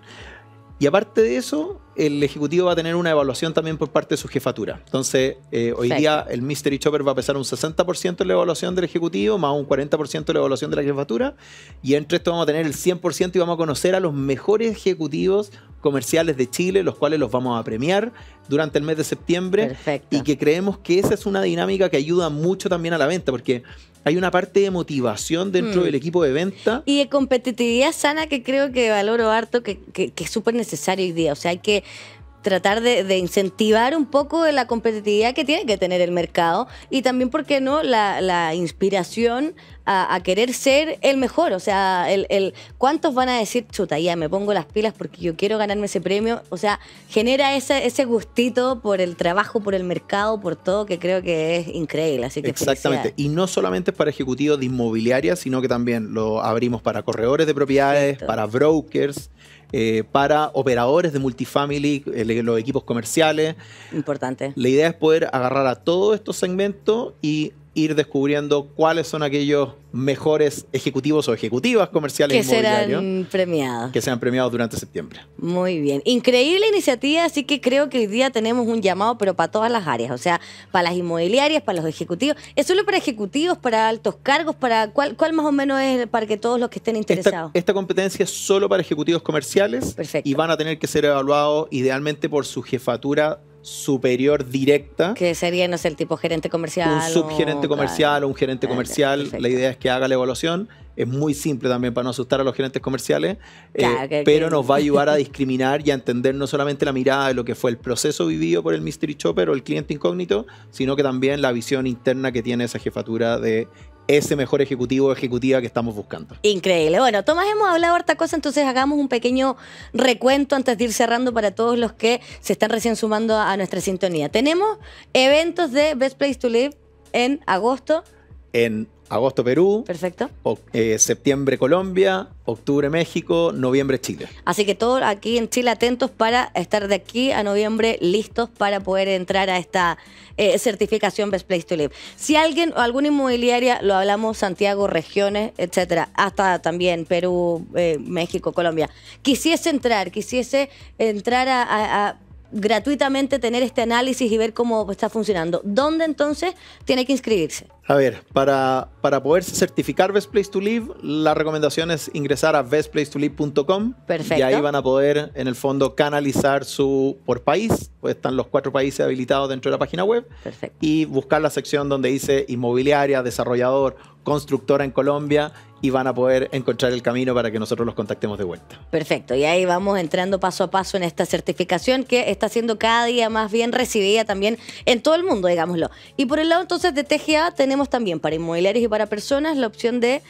Speaker 3: Y aparte de eso, el Ejecutivo va a tener una evaluación también por parte de su jefatura. Entonces, eh, hoy día el Mystery Chopper va a pesar un 60% en la evaluación del Ejecutivo, más un 40% en la evaluación de la jefatura, y entre esto vamos a tener el 100% y vamos a conocer a los mejores ejecutivos comerciales de Chile, los cuales los vamos a premiar durante el mes de septiembre, y que creemos que esa es una dinámica que ayuda mucho también a la venta, porque hay una parte de motivación dentro mm. del equipo de venta.
Speaker 1: Y de competitividad sana que creo que valoro harto, que, que es súper necesario hoy día. O sea, hay que tratar de, incentivar un poco la competitividad que tiene que tener el mercado y también, ¿por qué no?, la, inspiración a, querer ser el mejor. O sea, el, ¿cuántos van a decir, chuta, ya me pongo las pilas porque yo quiero ganarme ese premio? O sea, genera ese, gustito por el trabajo, por el mercado, por todo, que creo que es increíble. Así que Exactamente.
Speaker 3: Y no solamente para ejecutivos de inmobiliaria, sino que también lo abrimos para corredores de propiedades, para brokers. Eh, para operadores de multifamily, eh, los equipos comerciales.
Speaker 1: Importante.
Speaker 3: La idea es poder agarrar a todos estos segmentos y ir descubriendo cuáles son aquellos mejores ejecutivos o ejecutivas comerciales que e serán
Speaker 1: premiados.
Speaker 3: Que sean premiados durante septiembre.
Speaker 1: Muy bien. Increíble iniciativa, así que creo que hoy día tenemos un llamado, pero para todas las áreas, o sea, para las inmobiliarias, para los ejecutivos. ¿Es solo para ejecutivos, para altos cargos? para ¿Cuál, cuál más o menos es para que todos los que estén interesados?
Speaker 3: Esta, competencia es solo para ejecutivos comerciales y van a tener que ser evaluados idealmente por su jefatura superior directa.
Speaker 1: Que sería, no sé, el tipo gerente comercial. Un subgerente comercial
Speaker 3: o un gerente ah, comercial. La idea es que haga la evaluación. Es muy simple también para no asustar a los gerentes comerciales, eh, pero nos va a ayudar a discriminar y a entender no solamente la mirada de lo que fue el proceso vivido por el Mystery Chopper o el cliente incógnito, sino que también la visión interna que tiene esa jefatura de ese mejor ejecutivo o ejecutiva que estamos buscando.
Speaker 1: Increíble. Bueno, Tomás, hemos hablado harta cosa, entonces hagamos un pequeño recuento antes de ir cerrando para todos los que se están recién sumando a nuestra sintonía. Tenemos eventos de Best Place to Live en agosto.
Speaker 3: En agosto Perú, perfecto, eh, septiembre Colombia, octubre México, noviembre Chile.
Speaker 1: Así que todos aquí en Chile atentos para estar de aquí a noviembre listos para poder entrar a esta eh, certificación Best Place to Live. Si alguien o alguna inmobiliaria, lo hablamos Santiago, regiones, etcétera, hasta también Perú, eh, México, Colombia, quisiese entrar, quisiese entrar a gratuitamente tener este análisis y ver cómo está funcionando. ¿Dónde entonces tiene que inscribirse?
Speaker 3: A ver, para, para poder certificar Best Place to Live, la recomendación es ingresar a bestplacetolive.com.
Speaker 1: Perfecto. Y ahí van
Speaker 3: a poder, en el fondo, canalizar su por país, pues están los cuatro países habilitados dentro de la página web. Perfecto. Y buscar la sección donde dice inmobiliaria, desarrollador constructora en Colombia y van a poder encontrar el camino para que nosotros los contactemos de
Speaker 1: vuelta. Perfecto, y ahí vamos entrando paso a paso en esta certificación que está siendo cada día más bien recibida también en todo el mundo, digámoslo. Y por el lado entonces de TGA tenemos también para inmobiliarios y para personas la opción de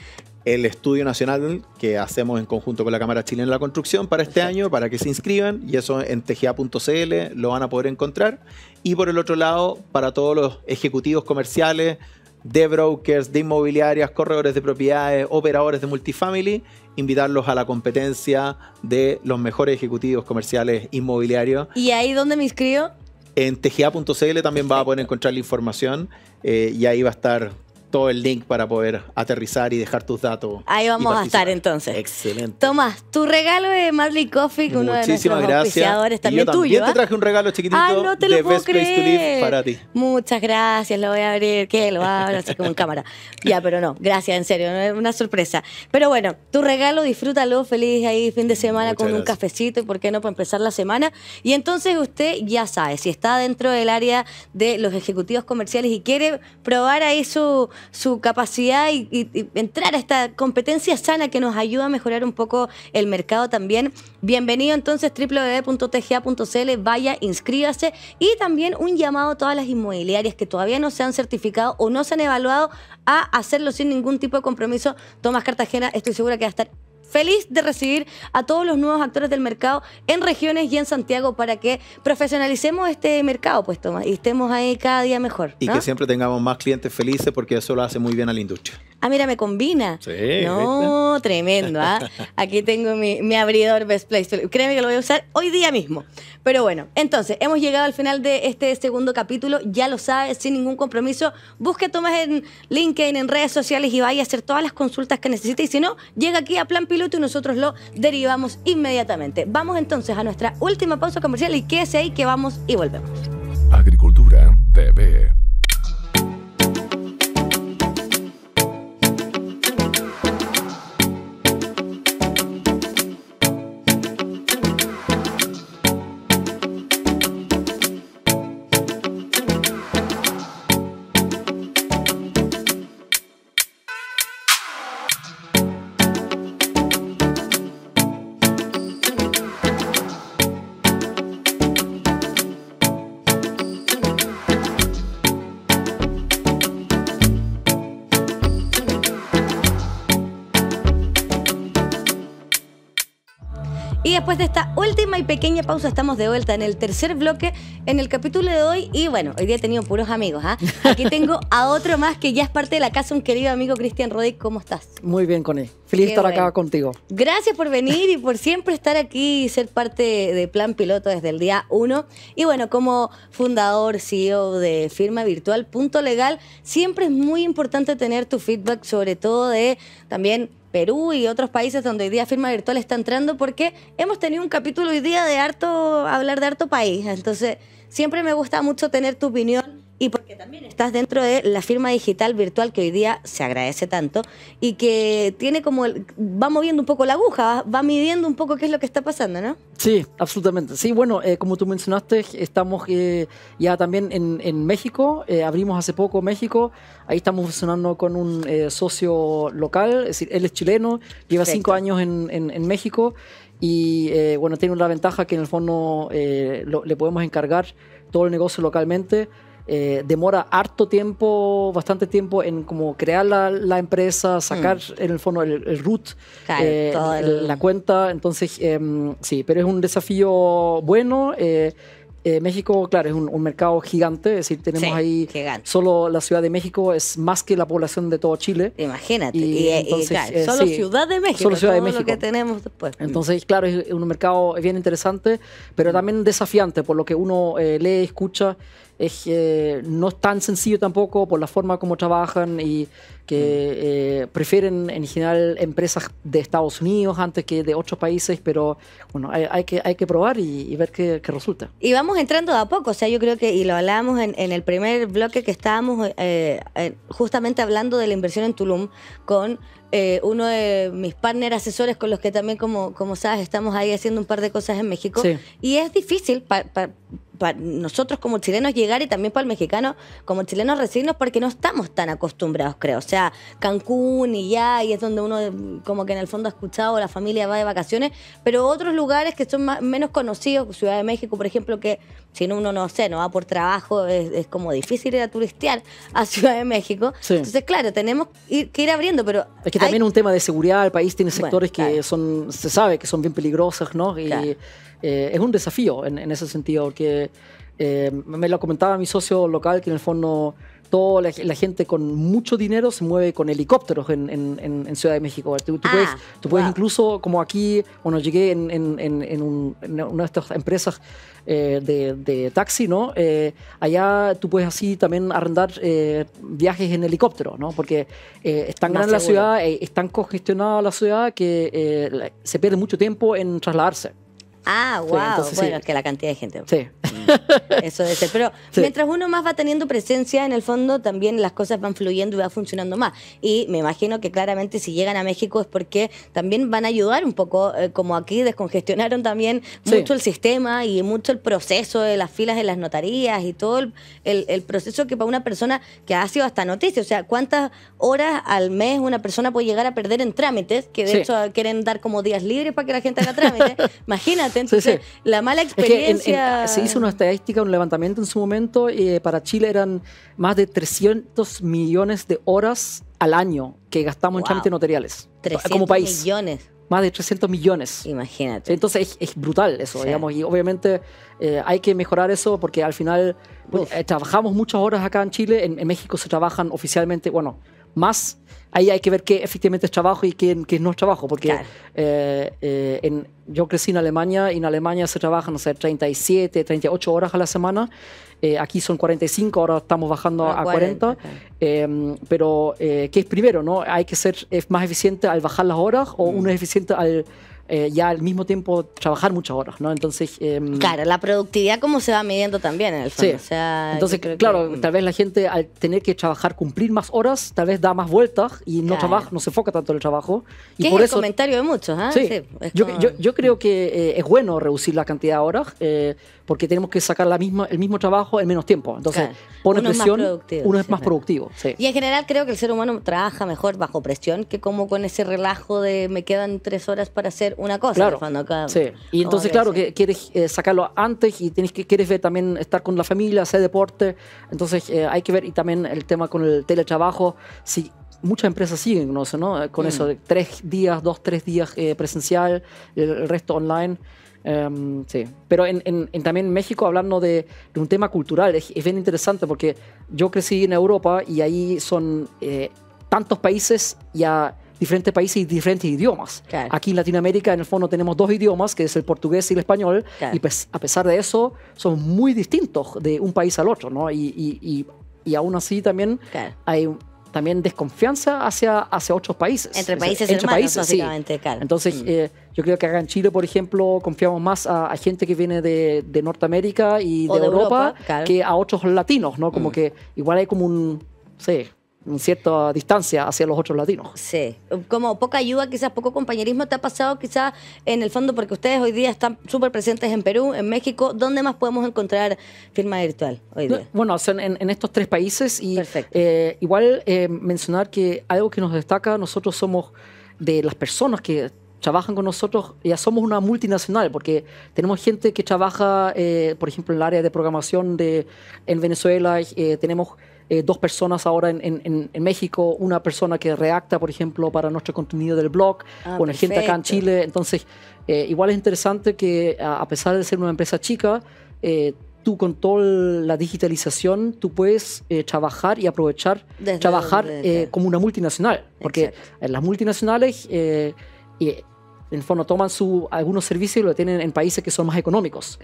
Speaker 3: el estudio nacional que hacemos en conjunto con la Cámara Chilena de la Construcción para este año, para que se inscriban, y eso en tga.cl lo van a poder encontrar. Y por el otro lado, para todos los ejecutivos comerciales, de brokers, de inmobiliarias, corredores de propiedades, operadores de multifamily, invitarlos a la competencia de los mejores ejecutivos comerciales inmobiliarios.
Speaker 1: ¿Y ahí dónde me inscribo?
Speaker 3: En tga.cl también va a poder encontrar la información eh, y ahí va a estar todo el link para poder aterrizar y dejar tus datos. Ahí vamos a estar entonces. Excelente.
Speaker 1: Tomás, tu regalo de Marley Coffee, uno de nuestros gracias. auspiciadores, también y yo También te ¿ah? traje
Speaker 3: un regalo chiquitito ah, no te lo de puedo Best Place to Live para ti.
Speaker 1: Muchas gracias, lo voy a abrir, ¿Qué? lo abro así como en cámara. Ya, pero no, gracias, en serio, una sorpresa. Pero bueno, tu regalo, disfrútalo, feliz ahí fin de semana con un cafecito y por qué no para empezar la semana. Y entonces usted ya sabe, si está dentro del área de los ejecutivos comerciales y quiere probar ahí su su capacidad y, entrar a esta competencia sana que nos ayuda a mejorar un poco el mercado también. Bienvenido entonces www.tga.cl, vaya, inscríbase y también un llamado a todas las inmobiliarias que todavía no se han certificado o no se han evaluado a hacerlo sin ningún tipo de compromiso. Tomás Cartagena, estoy segura que va a estar Feliz de recibir a todos los nuevos actores del mercado en regiones y en Santiago para que profesionalicemos este mercado, pues Tomás, y estemos ahí cada día mejor. Y que
Speaker 3: siempre tengamos más clientes felices porque eso lo hace muy bien
Speaker 1: a la industria. Ah, mira, me combina. Sí. No, tremendo. ¿ah? Aquí tengo mi, abridor Best Place. Créeme que lo voy a usar hoy día mismo. Pero bueno, entonces, hemos llegado al final de este segundo capítulo. Ya lo sabes, sin ningún compromiso. Busque Tomás en LinkedIn, en redes sociales y vaya a hacer todas las consultas que necesite. Y si no, llega aquí a Plan Piloto y nosotros lo derivamos inmediatamente. Vamos entonces a nuestra última pausa comercial y quédese ahí que vamos y volvemos.
Speaker 2: Agricultura TV
Speaker 1: pequeña pausa, estamos de vuelta en el tercer bloque, en el capítulo de hoy. Y bueno, hoy día he tenido puros amigos. ¿ah? Aquí tengo a otro más que ya es parte de la casa, un querido amigo Cristian Rodríguez. ¿Cómo estás? Muy bien, Connie. Feliz estar acá contigo. Gracias por venir y por siempre estar aquí y ser parte de Plan Piloto desde el día 1. Y bueno, como fundador, CEO de firma virtual Punto Legal, siempre es muy importante tener tu feedback, sobre todo de también Perú y otros países donde hoy día firma virtual está entrando porque hemos tenido un capítulo hoy día de harto hablar de harto país. Entonces, siempre me gusta mucho tener tu opinión y porque también estás dentro de la firma digital virtual que hoy día se agradece tanto y que tiene como va moviendo un poco la aguja, va, midiendo un poco qué es lo que está pasando, ¿no?
Speaker 4: Sí, absolutamente. Sí, bueno, eh, como tú mencionaste, estamos eh, ya también en, México, eh, abrimos hace poco México, ahí estamos funcionando con un socio local, es decir, él es chileno, lleva cinco años en, en, México y bueno, tiene una ventaja que en el fondo le podemos encargar todo el negocio localmente. Eh, demora harto tiempo, bastante tiempo en como crear la, empresa, sacar mm. en el fondo el, root, eh, la cuenta. Entonces, em, sí, pero es un desafío bueno. Eh, México, claro, es un, mercado gigante, es decir, tenemos ahí solo la Ciudad de México es más que la población de todo Chile. Imagínate, y, solo Ciudad de México, solo Ciudad de México. que tenemos Entonces, claro, es un mercado bien interesante, pero mm. también desafiante por lo que uno lee, escucha es, eh, no es tan sencillo tampoco por la forma como trabajan y que mm. eh, prefieren en general empresas de Estados Unidos antes que de otros países, pero bueno, hay, que, hay que probar y, ver qué, resulta.
Speaker 1: Y vamos entrando a poco, o sea, yo creo que, y lo hablábamos en, el primer bloque que estábamos eh, justamente hablando de la inversión en Tulum con eh, uno de mis partners asesores con los que también, como, como sabes, estamos ahí haciendo un par de cosas en México. Y es difícil para para nosotros como chilenos llegar y también para el mexicano como chilenos recibirnos porque no estamos tan acostumbrados, creo. O sea, Cancún y ya, y es donde uno como que en el fondo ha escuchado, la familia va de vacaciones, pero otros lugares que son menos conocidos, Ciudad de México, por ejemplo, que si uno no sé, no va por trabajo, es, como difícil ir a turistear a Ciudad de México. Entonces, claro, tenemos que ir abriendo, pero... Es que también
Speaker 4: un tema de seguridad, el país tiene sectores que son, se sabe que son bien peligrosos, ¿no? Eh, es un desafío en, ese sentido, porque eh, me lo comentaba mi socio local, que en el fondo toda la, gente con mucho dinero se mueve con helicópteros en, Ciudad de México. Tú, puedes, tú puedes ah, incluso, como aquí, bueno, llegué en, una de estas empresas eh, de, taxi, ¿no? allá tú puedes así también arrendar viajes en helicóptero, ¿no? Porque es tan grande la ciudad, es tan congestionada la ciudad que se pierde mucho tiempo en trasladarse.
Speaker 1: Ah, wow. bueno, es que
Speaker 4: la cantidad de gente. Sí.
Speaker 1: Eso debe Pero mientras uno más va teniendo presencia, en el fondo también las cosas van fluyendo y va funcionando más. Y me imagino que claramente si llegan a México es porque también van a ayudar un poco, eh, como aquí descongestionaron también mucho el sistema y mucho el proceso de las filas de las notarías y todo el, proceso que para una persona que ha sido hasta noticia, o sea, cuántas horas al mes una persona puede llegar a perder en trámites, que de hecho quieren dar como días libres para que la gente haga trámites. Imagínate, entonces la mala experiencia. se hizo una
Speaker 4: estadística, un levantamiento en su momento, eh, para Chile eran más de 300 millones de horas al año que gastamos en trámites notariales. 300 como millones más de 300 millones. Imagínate. Entonces es, brutal eso, digamos, y obviamente eh, hay que mejorar eso porque al final eh, trabajamos muchas horas acá en Chile, en, México se trabajan oficialmente, bueno, más, ahí hay que ver qué efectivamente es trabajo y qué, no es trabajo, porque eh, eh, yo crecí en Alemania y en Alemania se trabaja, 37, 38 horas a la semana. Eh, aquí son 45, ahora estamos bajando ah, a 40. Em, pero, ¿qué es primero? no ¿Hay que ser más eficiente al bajar las horas o mm. uno es eficiente al eh, ya al mismo tiempo trabajar muchas horas, ¿no? Entonces... Em, claro, la productividad cómo se va midiendo también en el Entonces, claro, mm. tal vez la gente al tener que trabajar, cumplir más horas, tal vez da más vueltas y no no se enfoca tanto en el trabajo. Y por es eso... el comentario
Speaker 1: de muchos, ¿ah? Sí.
Speaker 4: yo, yo, creo que eh, es bueno reducir la cantidad de horas eh, porque tenemos que sacar la misma, el mismo trabajo en menos tiempo. Entonces, pone uno presión, es uno es más productivo. Y
Speaker 1: en general creo que el ser humano trabaja mejor bajo presión que como con ese relajo de me quedan tres horas para hacer una cosa. Claro.
Speaker 4: sí. Y entonces, claro,
Speaker 1: que quieres eh, sacarlo antes y tienes que quieres ver también estar con la
Speaker 4: familia, hacer deporte. Entonces, eh, hay que ver. Y también el tema con el teletrabajo. Si muchas empresas siguen ¿no? con mm. eso, de tres días, dos, tres días eh, presencial, el, resto online. Em, sí, pero en, en, también México, hablando de, un tema cultural, es, bien interesante porque yo crecí en Europa y ahí son tantos países y a diferentes países y diferentes idiomas. Aquí en Latinoamérica, en el fondo, tenemos dos idiomas, que es el portugués y el español, y pues, a pesar de eso, son muy distintos de un país al otro, ¿no? Y, y, y, aún así también hay también desconfianza hacia, hacia otros países. Entre países Entre países, básicamente, sí. Entonces, mm. eh, yo creo que acá en Chile, por ejemplo, confiamos más a, gente que viene de, de Norteamérica y de, Europa, que a otros latinos, ¿no? Como mm. que igual hay como un... Sí, cierta distancia hacia los otros latinos. Sí,
Speaker 1: como poca ayuda, quizás poco compañerismo te ha pasado, quizás en el fondo, porque ustedes hoy día están súper presentes en Perú, en México, ¿dónde más podemos encontrar firma virtual hoy día? Bueno, en, en estos tres países y eh, igual eh, mencionar que
Speaker 4: algo que nos destaca, nosotros somos de las personas que trabajan con nosotros, ya somos una multinacional, porque tenemos gente que trabaja, eh, por ejemplo, en el área de programación de, en Venezuela, tenemos eh, dos personas ahora en, en, en, México, una persona que reacta, por ejemplo, para nuestro contenido del blog, ah, con gente acá en Chile. Entonces, eh, igual es interesante que a pesar de ser una empresa chica, eh, tú con toda la digitalización, tú puedes trabajar y aprovechar, trabajar como una multinacional, porque las multinacionales... Eh, en el fondo toman su, algunos servicios y lo tienen en países que son más económicos.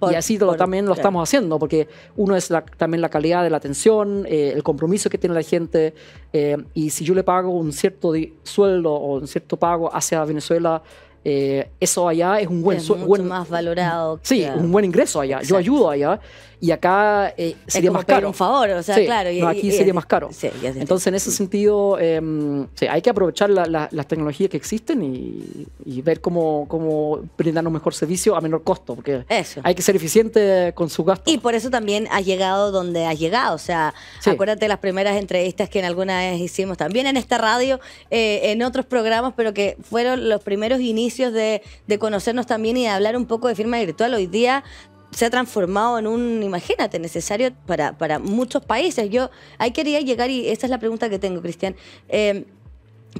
Speaker 4: y así también lo estamos haciendo, porque uno es también la calidad de la atención, eh, el compromiso que tiene la gente, eh, y si yo le pago un cierto sueldo o un cierto pago hacia Venezuela, eh, eso allá es un buen... Es buen, más valorado. Sí, un buen ingreso allá. Yo ayudo allá y acá eh, sería más caro. un favor, o sea, claro. no, aquí sería más caro. Entonces, en ese sentido, em, hay que aprovechar las tecnologías que existen y, ver cómo, cómo brindar un mejor servicio a menor costo, porque
Speaker 1: hay que ser eficiente con su gasto. Y por eso también has llegado donde has llegado. O sea, acuérdate las primeras entrevistas que en alguna vez hicimos también en esta radio, eh, en otros programas, pero que fueron los primeros inicios de, conocernos también y de hablar un poco de firma virtual, hoy día se ha transformado en un, imagínate, necesario para, muchos países. Yo ahí quería llegar y esa es la pregunta que tengo, Cristian. Eh,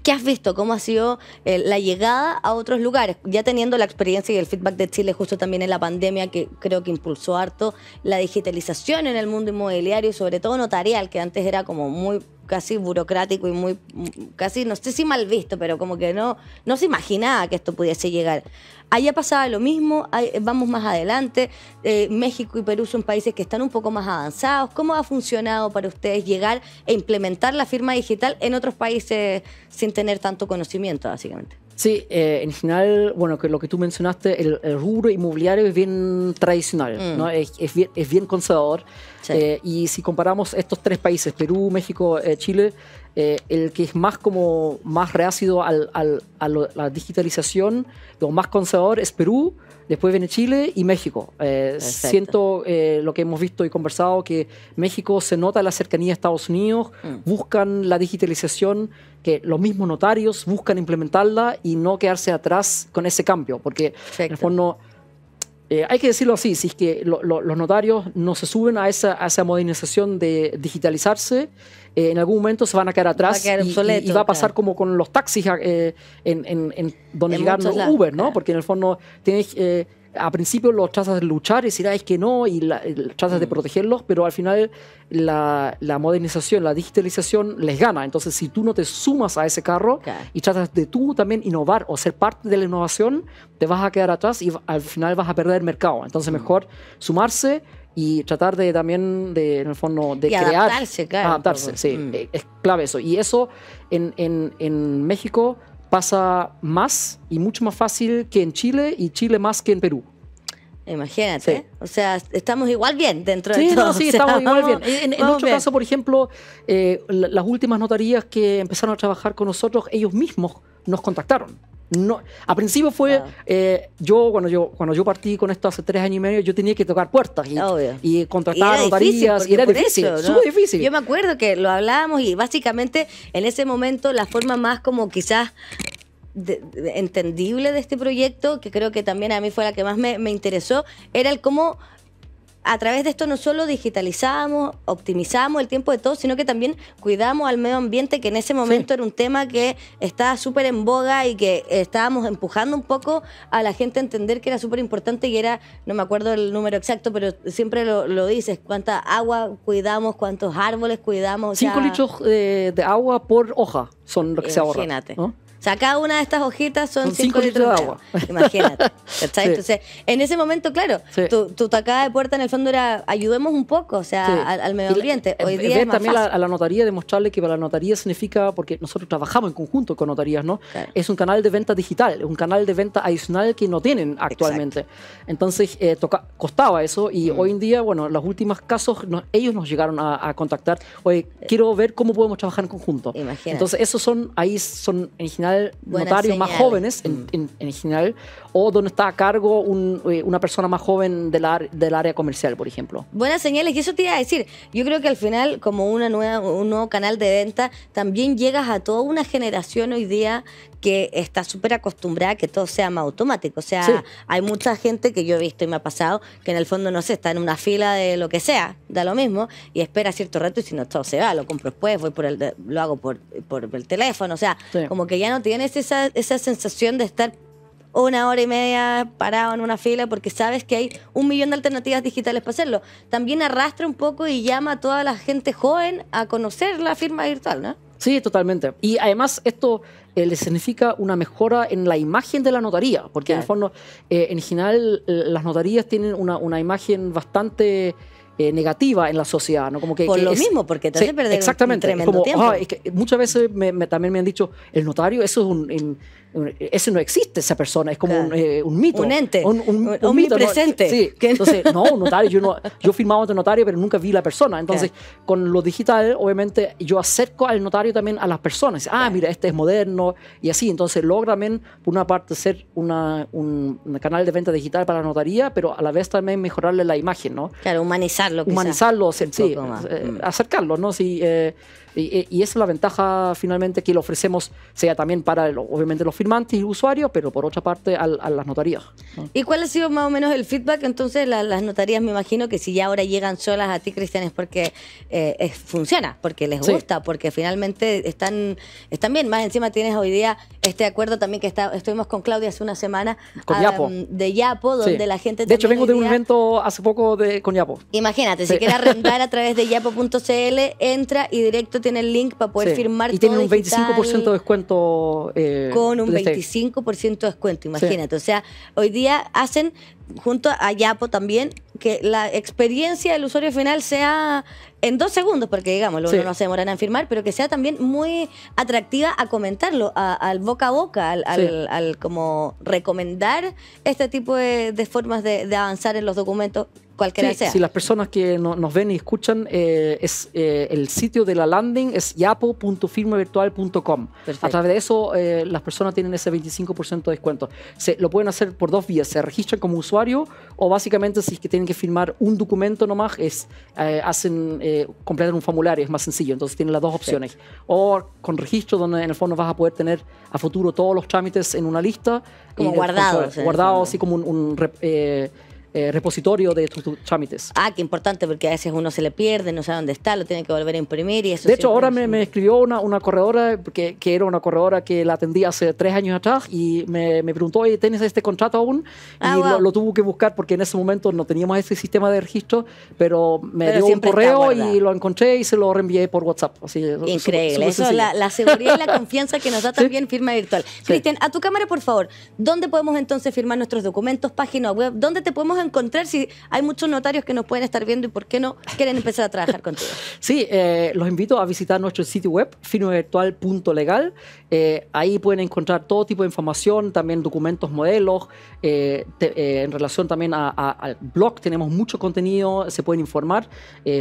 Speaker 1: ¿Qué has visto? ¿Cómo ha sido eh, la llegada a otros lugares? Ya teniendo la experiencia y el feedback de Chile justo también en la pandemia, que creo que impulsó harto la digitalización en el mundo inmobiliario, y sobre todo notarial, que antes era como muy casi burocrático y muy, casi, no sé si mal visto, pero como que no, no se imaginaba que esto pudiese llegar. Allá pasaba lo mismo, eh, vamos más adelante, eh, México y Perú son países que están un poco más avanzados. ¿Cómo ha funcionado para ustedes llegar e implementar la firma digital en otros países sin tener tanto conocimiento, básicamente?
Speaker 4: Sí, eh, en general, bueno, que lo que tú mencionaste, el, rubro inmobiliario es bien tradicional, mm. ¿no? Es, bien, conservador. Eh, y si comparamos estos tres países, Perú, México, eh, Chile, eh, el que es más como más reácido a, la digitalización, lo más conservador es Perú, después viene Chile y México. Eh, siento eh, lo que hemos visto y conversado, que México se nota la cercanía a Estados Unidos, mm. buscan la digitalización, que los mismos notarios buscan implementarla y no quedarse atrás con ese cambio, porque en el fondo eh, hay que decirlo así, si es que los notarios no se suben a esa, modernización de digitalizarse, eh, en algún momento se van a quedar atrás y, va a pasar como con los taxis eh, en, donde llegaron Uber, ¿no? Porque en el fondo tienes a principio los tratas de luchar y decir, es que no, y la, tratas de mm. protegerlos, pero al final la, modernización, la digitalización les gana. Entonces, si tú no te sumas a ese carro y tratas de tú también innovar o ser parte de la innovación, te vas a quedar atrás y al final vas a perder el mercado. Entonces, mm. mejor sumarse y tratar de también, de, en el fondo, de crear. Adaptarse, claro. sí. Mm. Es clave eso. Y eso en, en, en México pasa más y mucho más fácil que en Chile y Chile más que en Perú. Imagínate,
Speaker 1: o sea, estamos igual bien dentro de todo. sí, estamos igual bien. En, nuestro caso,
Speaker 4: por ejemplo, eh, las últimas notarías que empezaron a trabajar con nosotros, ellos mismos nos contactaron. No, a principio fue, ah. eh, yo, cuando yo cuando yo partí con esto hace tres años y medio, yo tenía que tocar puertas y, contratar notarías y era difícil, difícil. Yo
Speaker 1: me acuerdo que lo hablábamos y básicamente en ese momento la forma más como quizás entendible de este proyecto, que creo que también a mí fue la que más me, me interesó, era el cómo a través de esto no solo digitalizamos, optimizamos el tiempo de todo, sino que también cuidamos al medio ambiente, que en ese momento era un tema que estaba súper en boga y que estábamos empujando un poco a la gente a entender que era súper importante y era, no me acuerdo el número exacto, pero siempre lo, dices, cuánta agua cuidamos, cuántos árboles cuidamos. Cinco litros eh, de agua por hoja son lo que se ahorra. Imagínate. O sea, cada una de estas hojitas son 5 litros, de agua. Imagínate.
Speaker 4: Entonces,
Speaker 1: en ese momento, claro, tu, tu, tacada de puerta en el fondo era ayudemos un poco, o sea, al, medio ambiente. Hoy día más también a
Speaker 4: la notaría, demostrarle que para la notaría significa, porque nosotros trabajamos en conjunto con notarías, ¿no? Es un canal de venta digital, es un canal de venta adicional que no tienen actualmente. Entonces, eh, toca, costaba eso y mm. hoy en día, bueno, los últimos casos, ellos nos llegaron a, contactar, oye, quiero ver cómo podemos trabajar en conjunto. Imagínate. Entonces, esos son, ahí son en general notarios más jóvenes, mm. en, general, o donde está a cargo eh, una persona más joven del, del área comercial, por ejemplo.
Speaker 1: Buenas señales, y eso te iba a decir, yo creo que al final, como una nueva, un nuevo canal de venta, también llegas a toda una generación hoy día que está súper acostumbrada a que todo sea más automático. O sea, hay mucha gente que yo he visto y me ha pasado que en el fondo, no sé, está en una fila de lo que sea, da lo mismo, y espera cierto rato y si no, todo se va, lo compro después, voy por el, lo hago por, el teléfono. O sea, como que ya no tienes esa, esa sensación de estar una hora y media parado en una fila porque sabes que hay un millón de alternativas digitales para hacerlo. También arrastra un poco y llama a toda la gente joven a conocer la firma virtual, ¿no?
Speaker 4: Sí, totalmente. Y además esto eh, le significa una mejora en la imagen de la notaría, porque en el fondo, eh, en general, eh, las notarías tienen una imagen bastante eh, negativa en la sociedad, ¿no? Como que, Por lo mismo, porque te perder exactamente, tremendo tiempo. muchas veces me, también me han dicho, el notario, eso es un, ese no existe, esa persona, es como un, eh, mito. Un ente,
Speaker 1: un, omnipresente. Mito, entonces, no, un
Speaker 4: notario, yo, no, yo firmaba ante notario, pero nunca vi la persona. Entonces, con lo digital, obviamente, yo acerco al notario también a las personas. Ah, mira, este es moderno, y así. Entonces, logra también, por una parte, ser una, un canal de venta digital para la notaría, pero a la vez también mejorarle la imagen, ¿no? Claro, humanizar Humanizarlo, eh, mm. acercarlo, ¿no? Si, eh, y, esa es la ventaja finalmente que lo ofrecemos, sea también para obviamente los firmantes y usuarios, pero por otra parte a, las notarías.
Speaker 1: ¿Y cuál ha sido más o menos el feedback? Entonces las notarías me imagino que si ya ahora llegan solas a ti, Cristian, es porque eh, funciona, porque les gusta, porque finalmente están, están bien. Más encima tienes hoy día este acuerdo también que está, estuvimos con Claudia hace una semana con ah, Yapo. de Yapo, donde la gente... De hecho, vengo de un
Speaker 4: evento hace poco de, con Yapo. Imagínate, si quieres
Speaker 1: arrendar a través de yapo.cl, entra y directo te tiene el link para poder firmar. Y tiene un 25% eh, de
Speaker 4: descuento. con un
Speaker 1: 25% de descuento, imagínate. O sea, hoy día hacen, junto a Yapo también, que la experiencia del usuario final sea en dos segundos, porque digamos, luego uno no se demoran en firmar, pero que sea también muy atractiva a comentarlo, al boca a boca, al, como recomendar este tipo de, formas de avanzar en los documentos cualquiera Si las
Speaker 4: personas que nos ven y escuchan, eh, es eh, el sitio de la landing es yapo.firmavirtual.com. A través de eso, eh, las personas tienen ese 25% de descuento. Se, lo pueden hacer por dos vías: se registran como usuario o básicamente, si es que tienen que firmar un documento nomás, es, hacen, completan un formulario, es más sencillo. Entonces, tienen las dos opciones. O con registro, donde en el fondo vas a poder tener a futuro todos los trámites en una lista. Como y, guardados. así
Speaker 1: como un. Eh, repositorio de estos trámites. Ah, qué importante, porque a veces uno se le pierde, no sabe dónde está, lo tiene que volver a imprimir y eso. De hecho, ahora
Speaker 4: me, escribió una, una corredora, que, que, era una corredora que la atendí hace tres años atrás, y me, me preguntó, oye, ¿tienes este contrato aún? Ah, y lo, tuvo que buscar porque en ese momento no teníamos ese sistema de registro, pero me dio un correo y lo encontré y se lo reenvié por WhatsApp. Así, Increíble, eso, la, la, seguridad
Speaker 1: y la confianza que nos da también firma virtual. Cristian, a tu cámara, por favor, ¿dónde podemos entonces firmar nuestros documentos, página web? ¿Dónde te podemos encontrar si hay muchos notarios que nos pueden estar viendo y por qué no quieren empezar a trabajar contigo?
Speaker 4: Sí, eh, los invito a visitar nuestro sitio web, firmevirtual.legal, Eh, ahí pueden encontrar todo tipo de información, también documentos, modelos. Eh, eh, en relación también al blog tenemos mucho contenido, se pueden informar.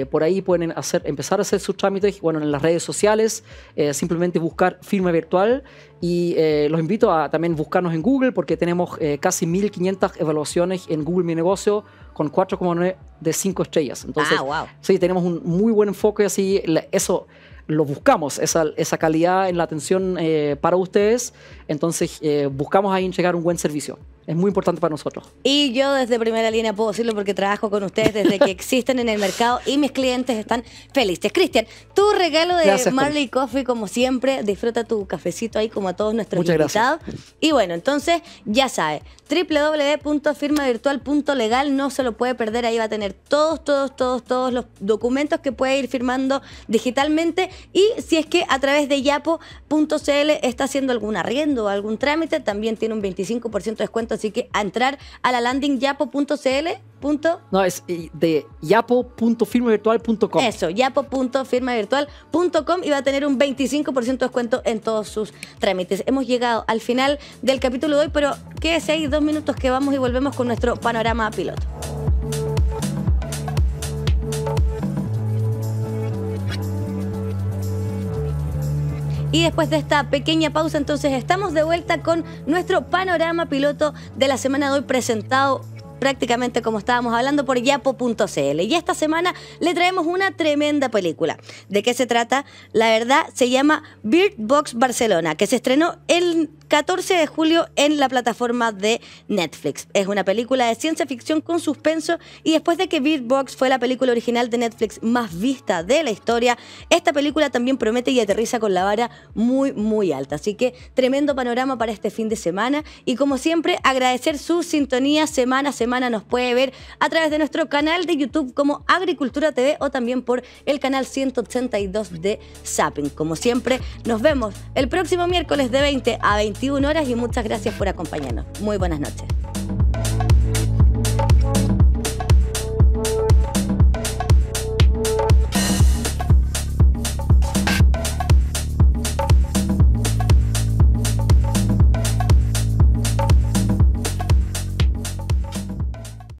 Speaker 4: por ahí pueden hacer, empezar a hacer sus trámites. Bueno, en las redes sociales, simplemente buscar firma virtual y eh, los invito a también buscarnos en Google porque tenemos eh, casi 1500 evaluaciones en Google Mi Negocio con 4,9 de 5 estrellas. Entonces, ah, wow. sí, tenemos un muy buen enfoque así. Eso lo buscamos, esa, esa calidad en la atención eh, para ustedes. Entonces, buscamos ahí llegar un buen servicio es muy importante para nosotros.
Speaker 1: Y yo desde primera línea puedo decirlo porque trabajo con ustedes desde que existen en el mercado y mis clientes están felices. Cristian, tu regalo de Marley Coffee, como siempre, disfruta tu cafecito ahí como a todos nuestros invitados. Y bueno, entonces ya sabes, www.firmavirtual.legal, no se lo puede perder, ahí va a tener todos, todos, todos, todos los documentos que puede ir firmando digitalmente y si es que a través de yapo.cl está haciendo algún arriendo o algún trámite, también tiene un 25% de descuento, así que a entrar a la landing yapo.cl Punto. No, es de yapo.firmavirtual.com. Eso, yapo.firmavirtual.com y va a tener un 25% de descuento en todos sus trámites. Hemos llegado al final del capítulo de hoy, pero quédese ahí dos minutos que vamos y volvemos con nuestro panorama piloto. Y después de esta pequeña pausa, entonces estamos de vuelta con nuestro panorama piloto de la semana de hoy presentado prácticamente como estábamos hablando por yapo.cl. Y esta semana le traemos una tremenda película. ¿De qué se trata? La verdad se llama Bird Box Barcelona, que se estrenó el 14 de julio en la plataforma de Netflix. Es una película de ciencia ficción con suspenso y después de que Bird Box fue la película original de Netflix más vista de la historia, esta película también promete y aterriza con la vara muy muy alta. Así que tremendo panorama para este fin de semana y como siempre agradecer su sintonía semana a semana nos puede ver a través de nuestro canal de YouTube como Agricultura TV o también por el canal 182 de Zapping. Como siempre, nos vemos el próximo miércoles de 20 a 21 horas y muchas gracias por acompañarnos. Muy buenas noches.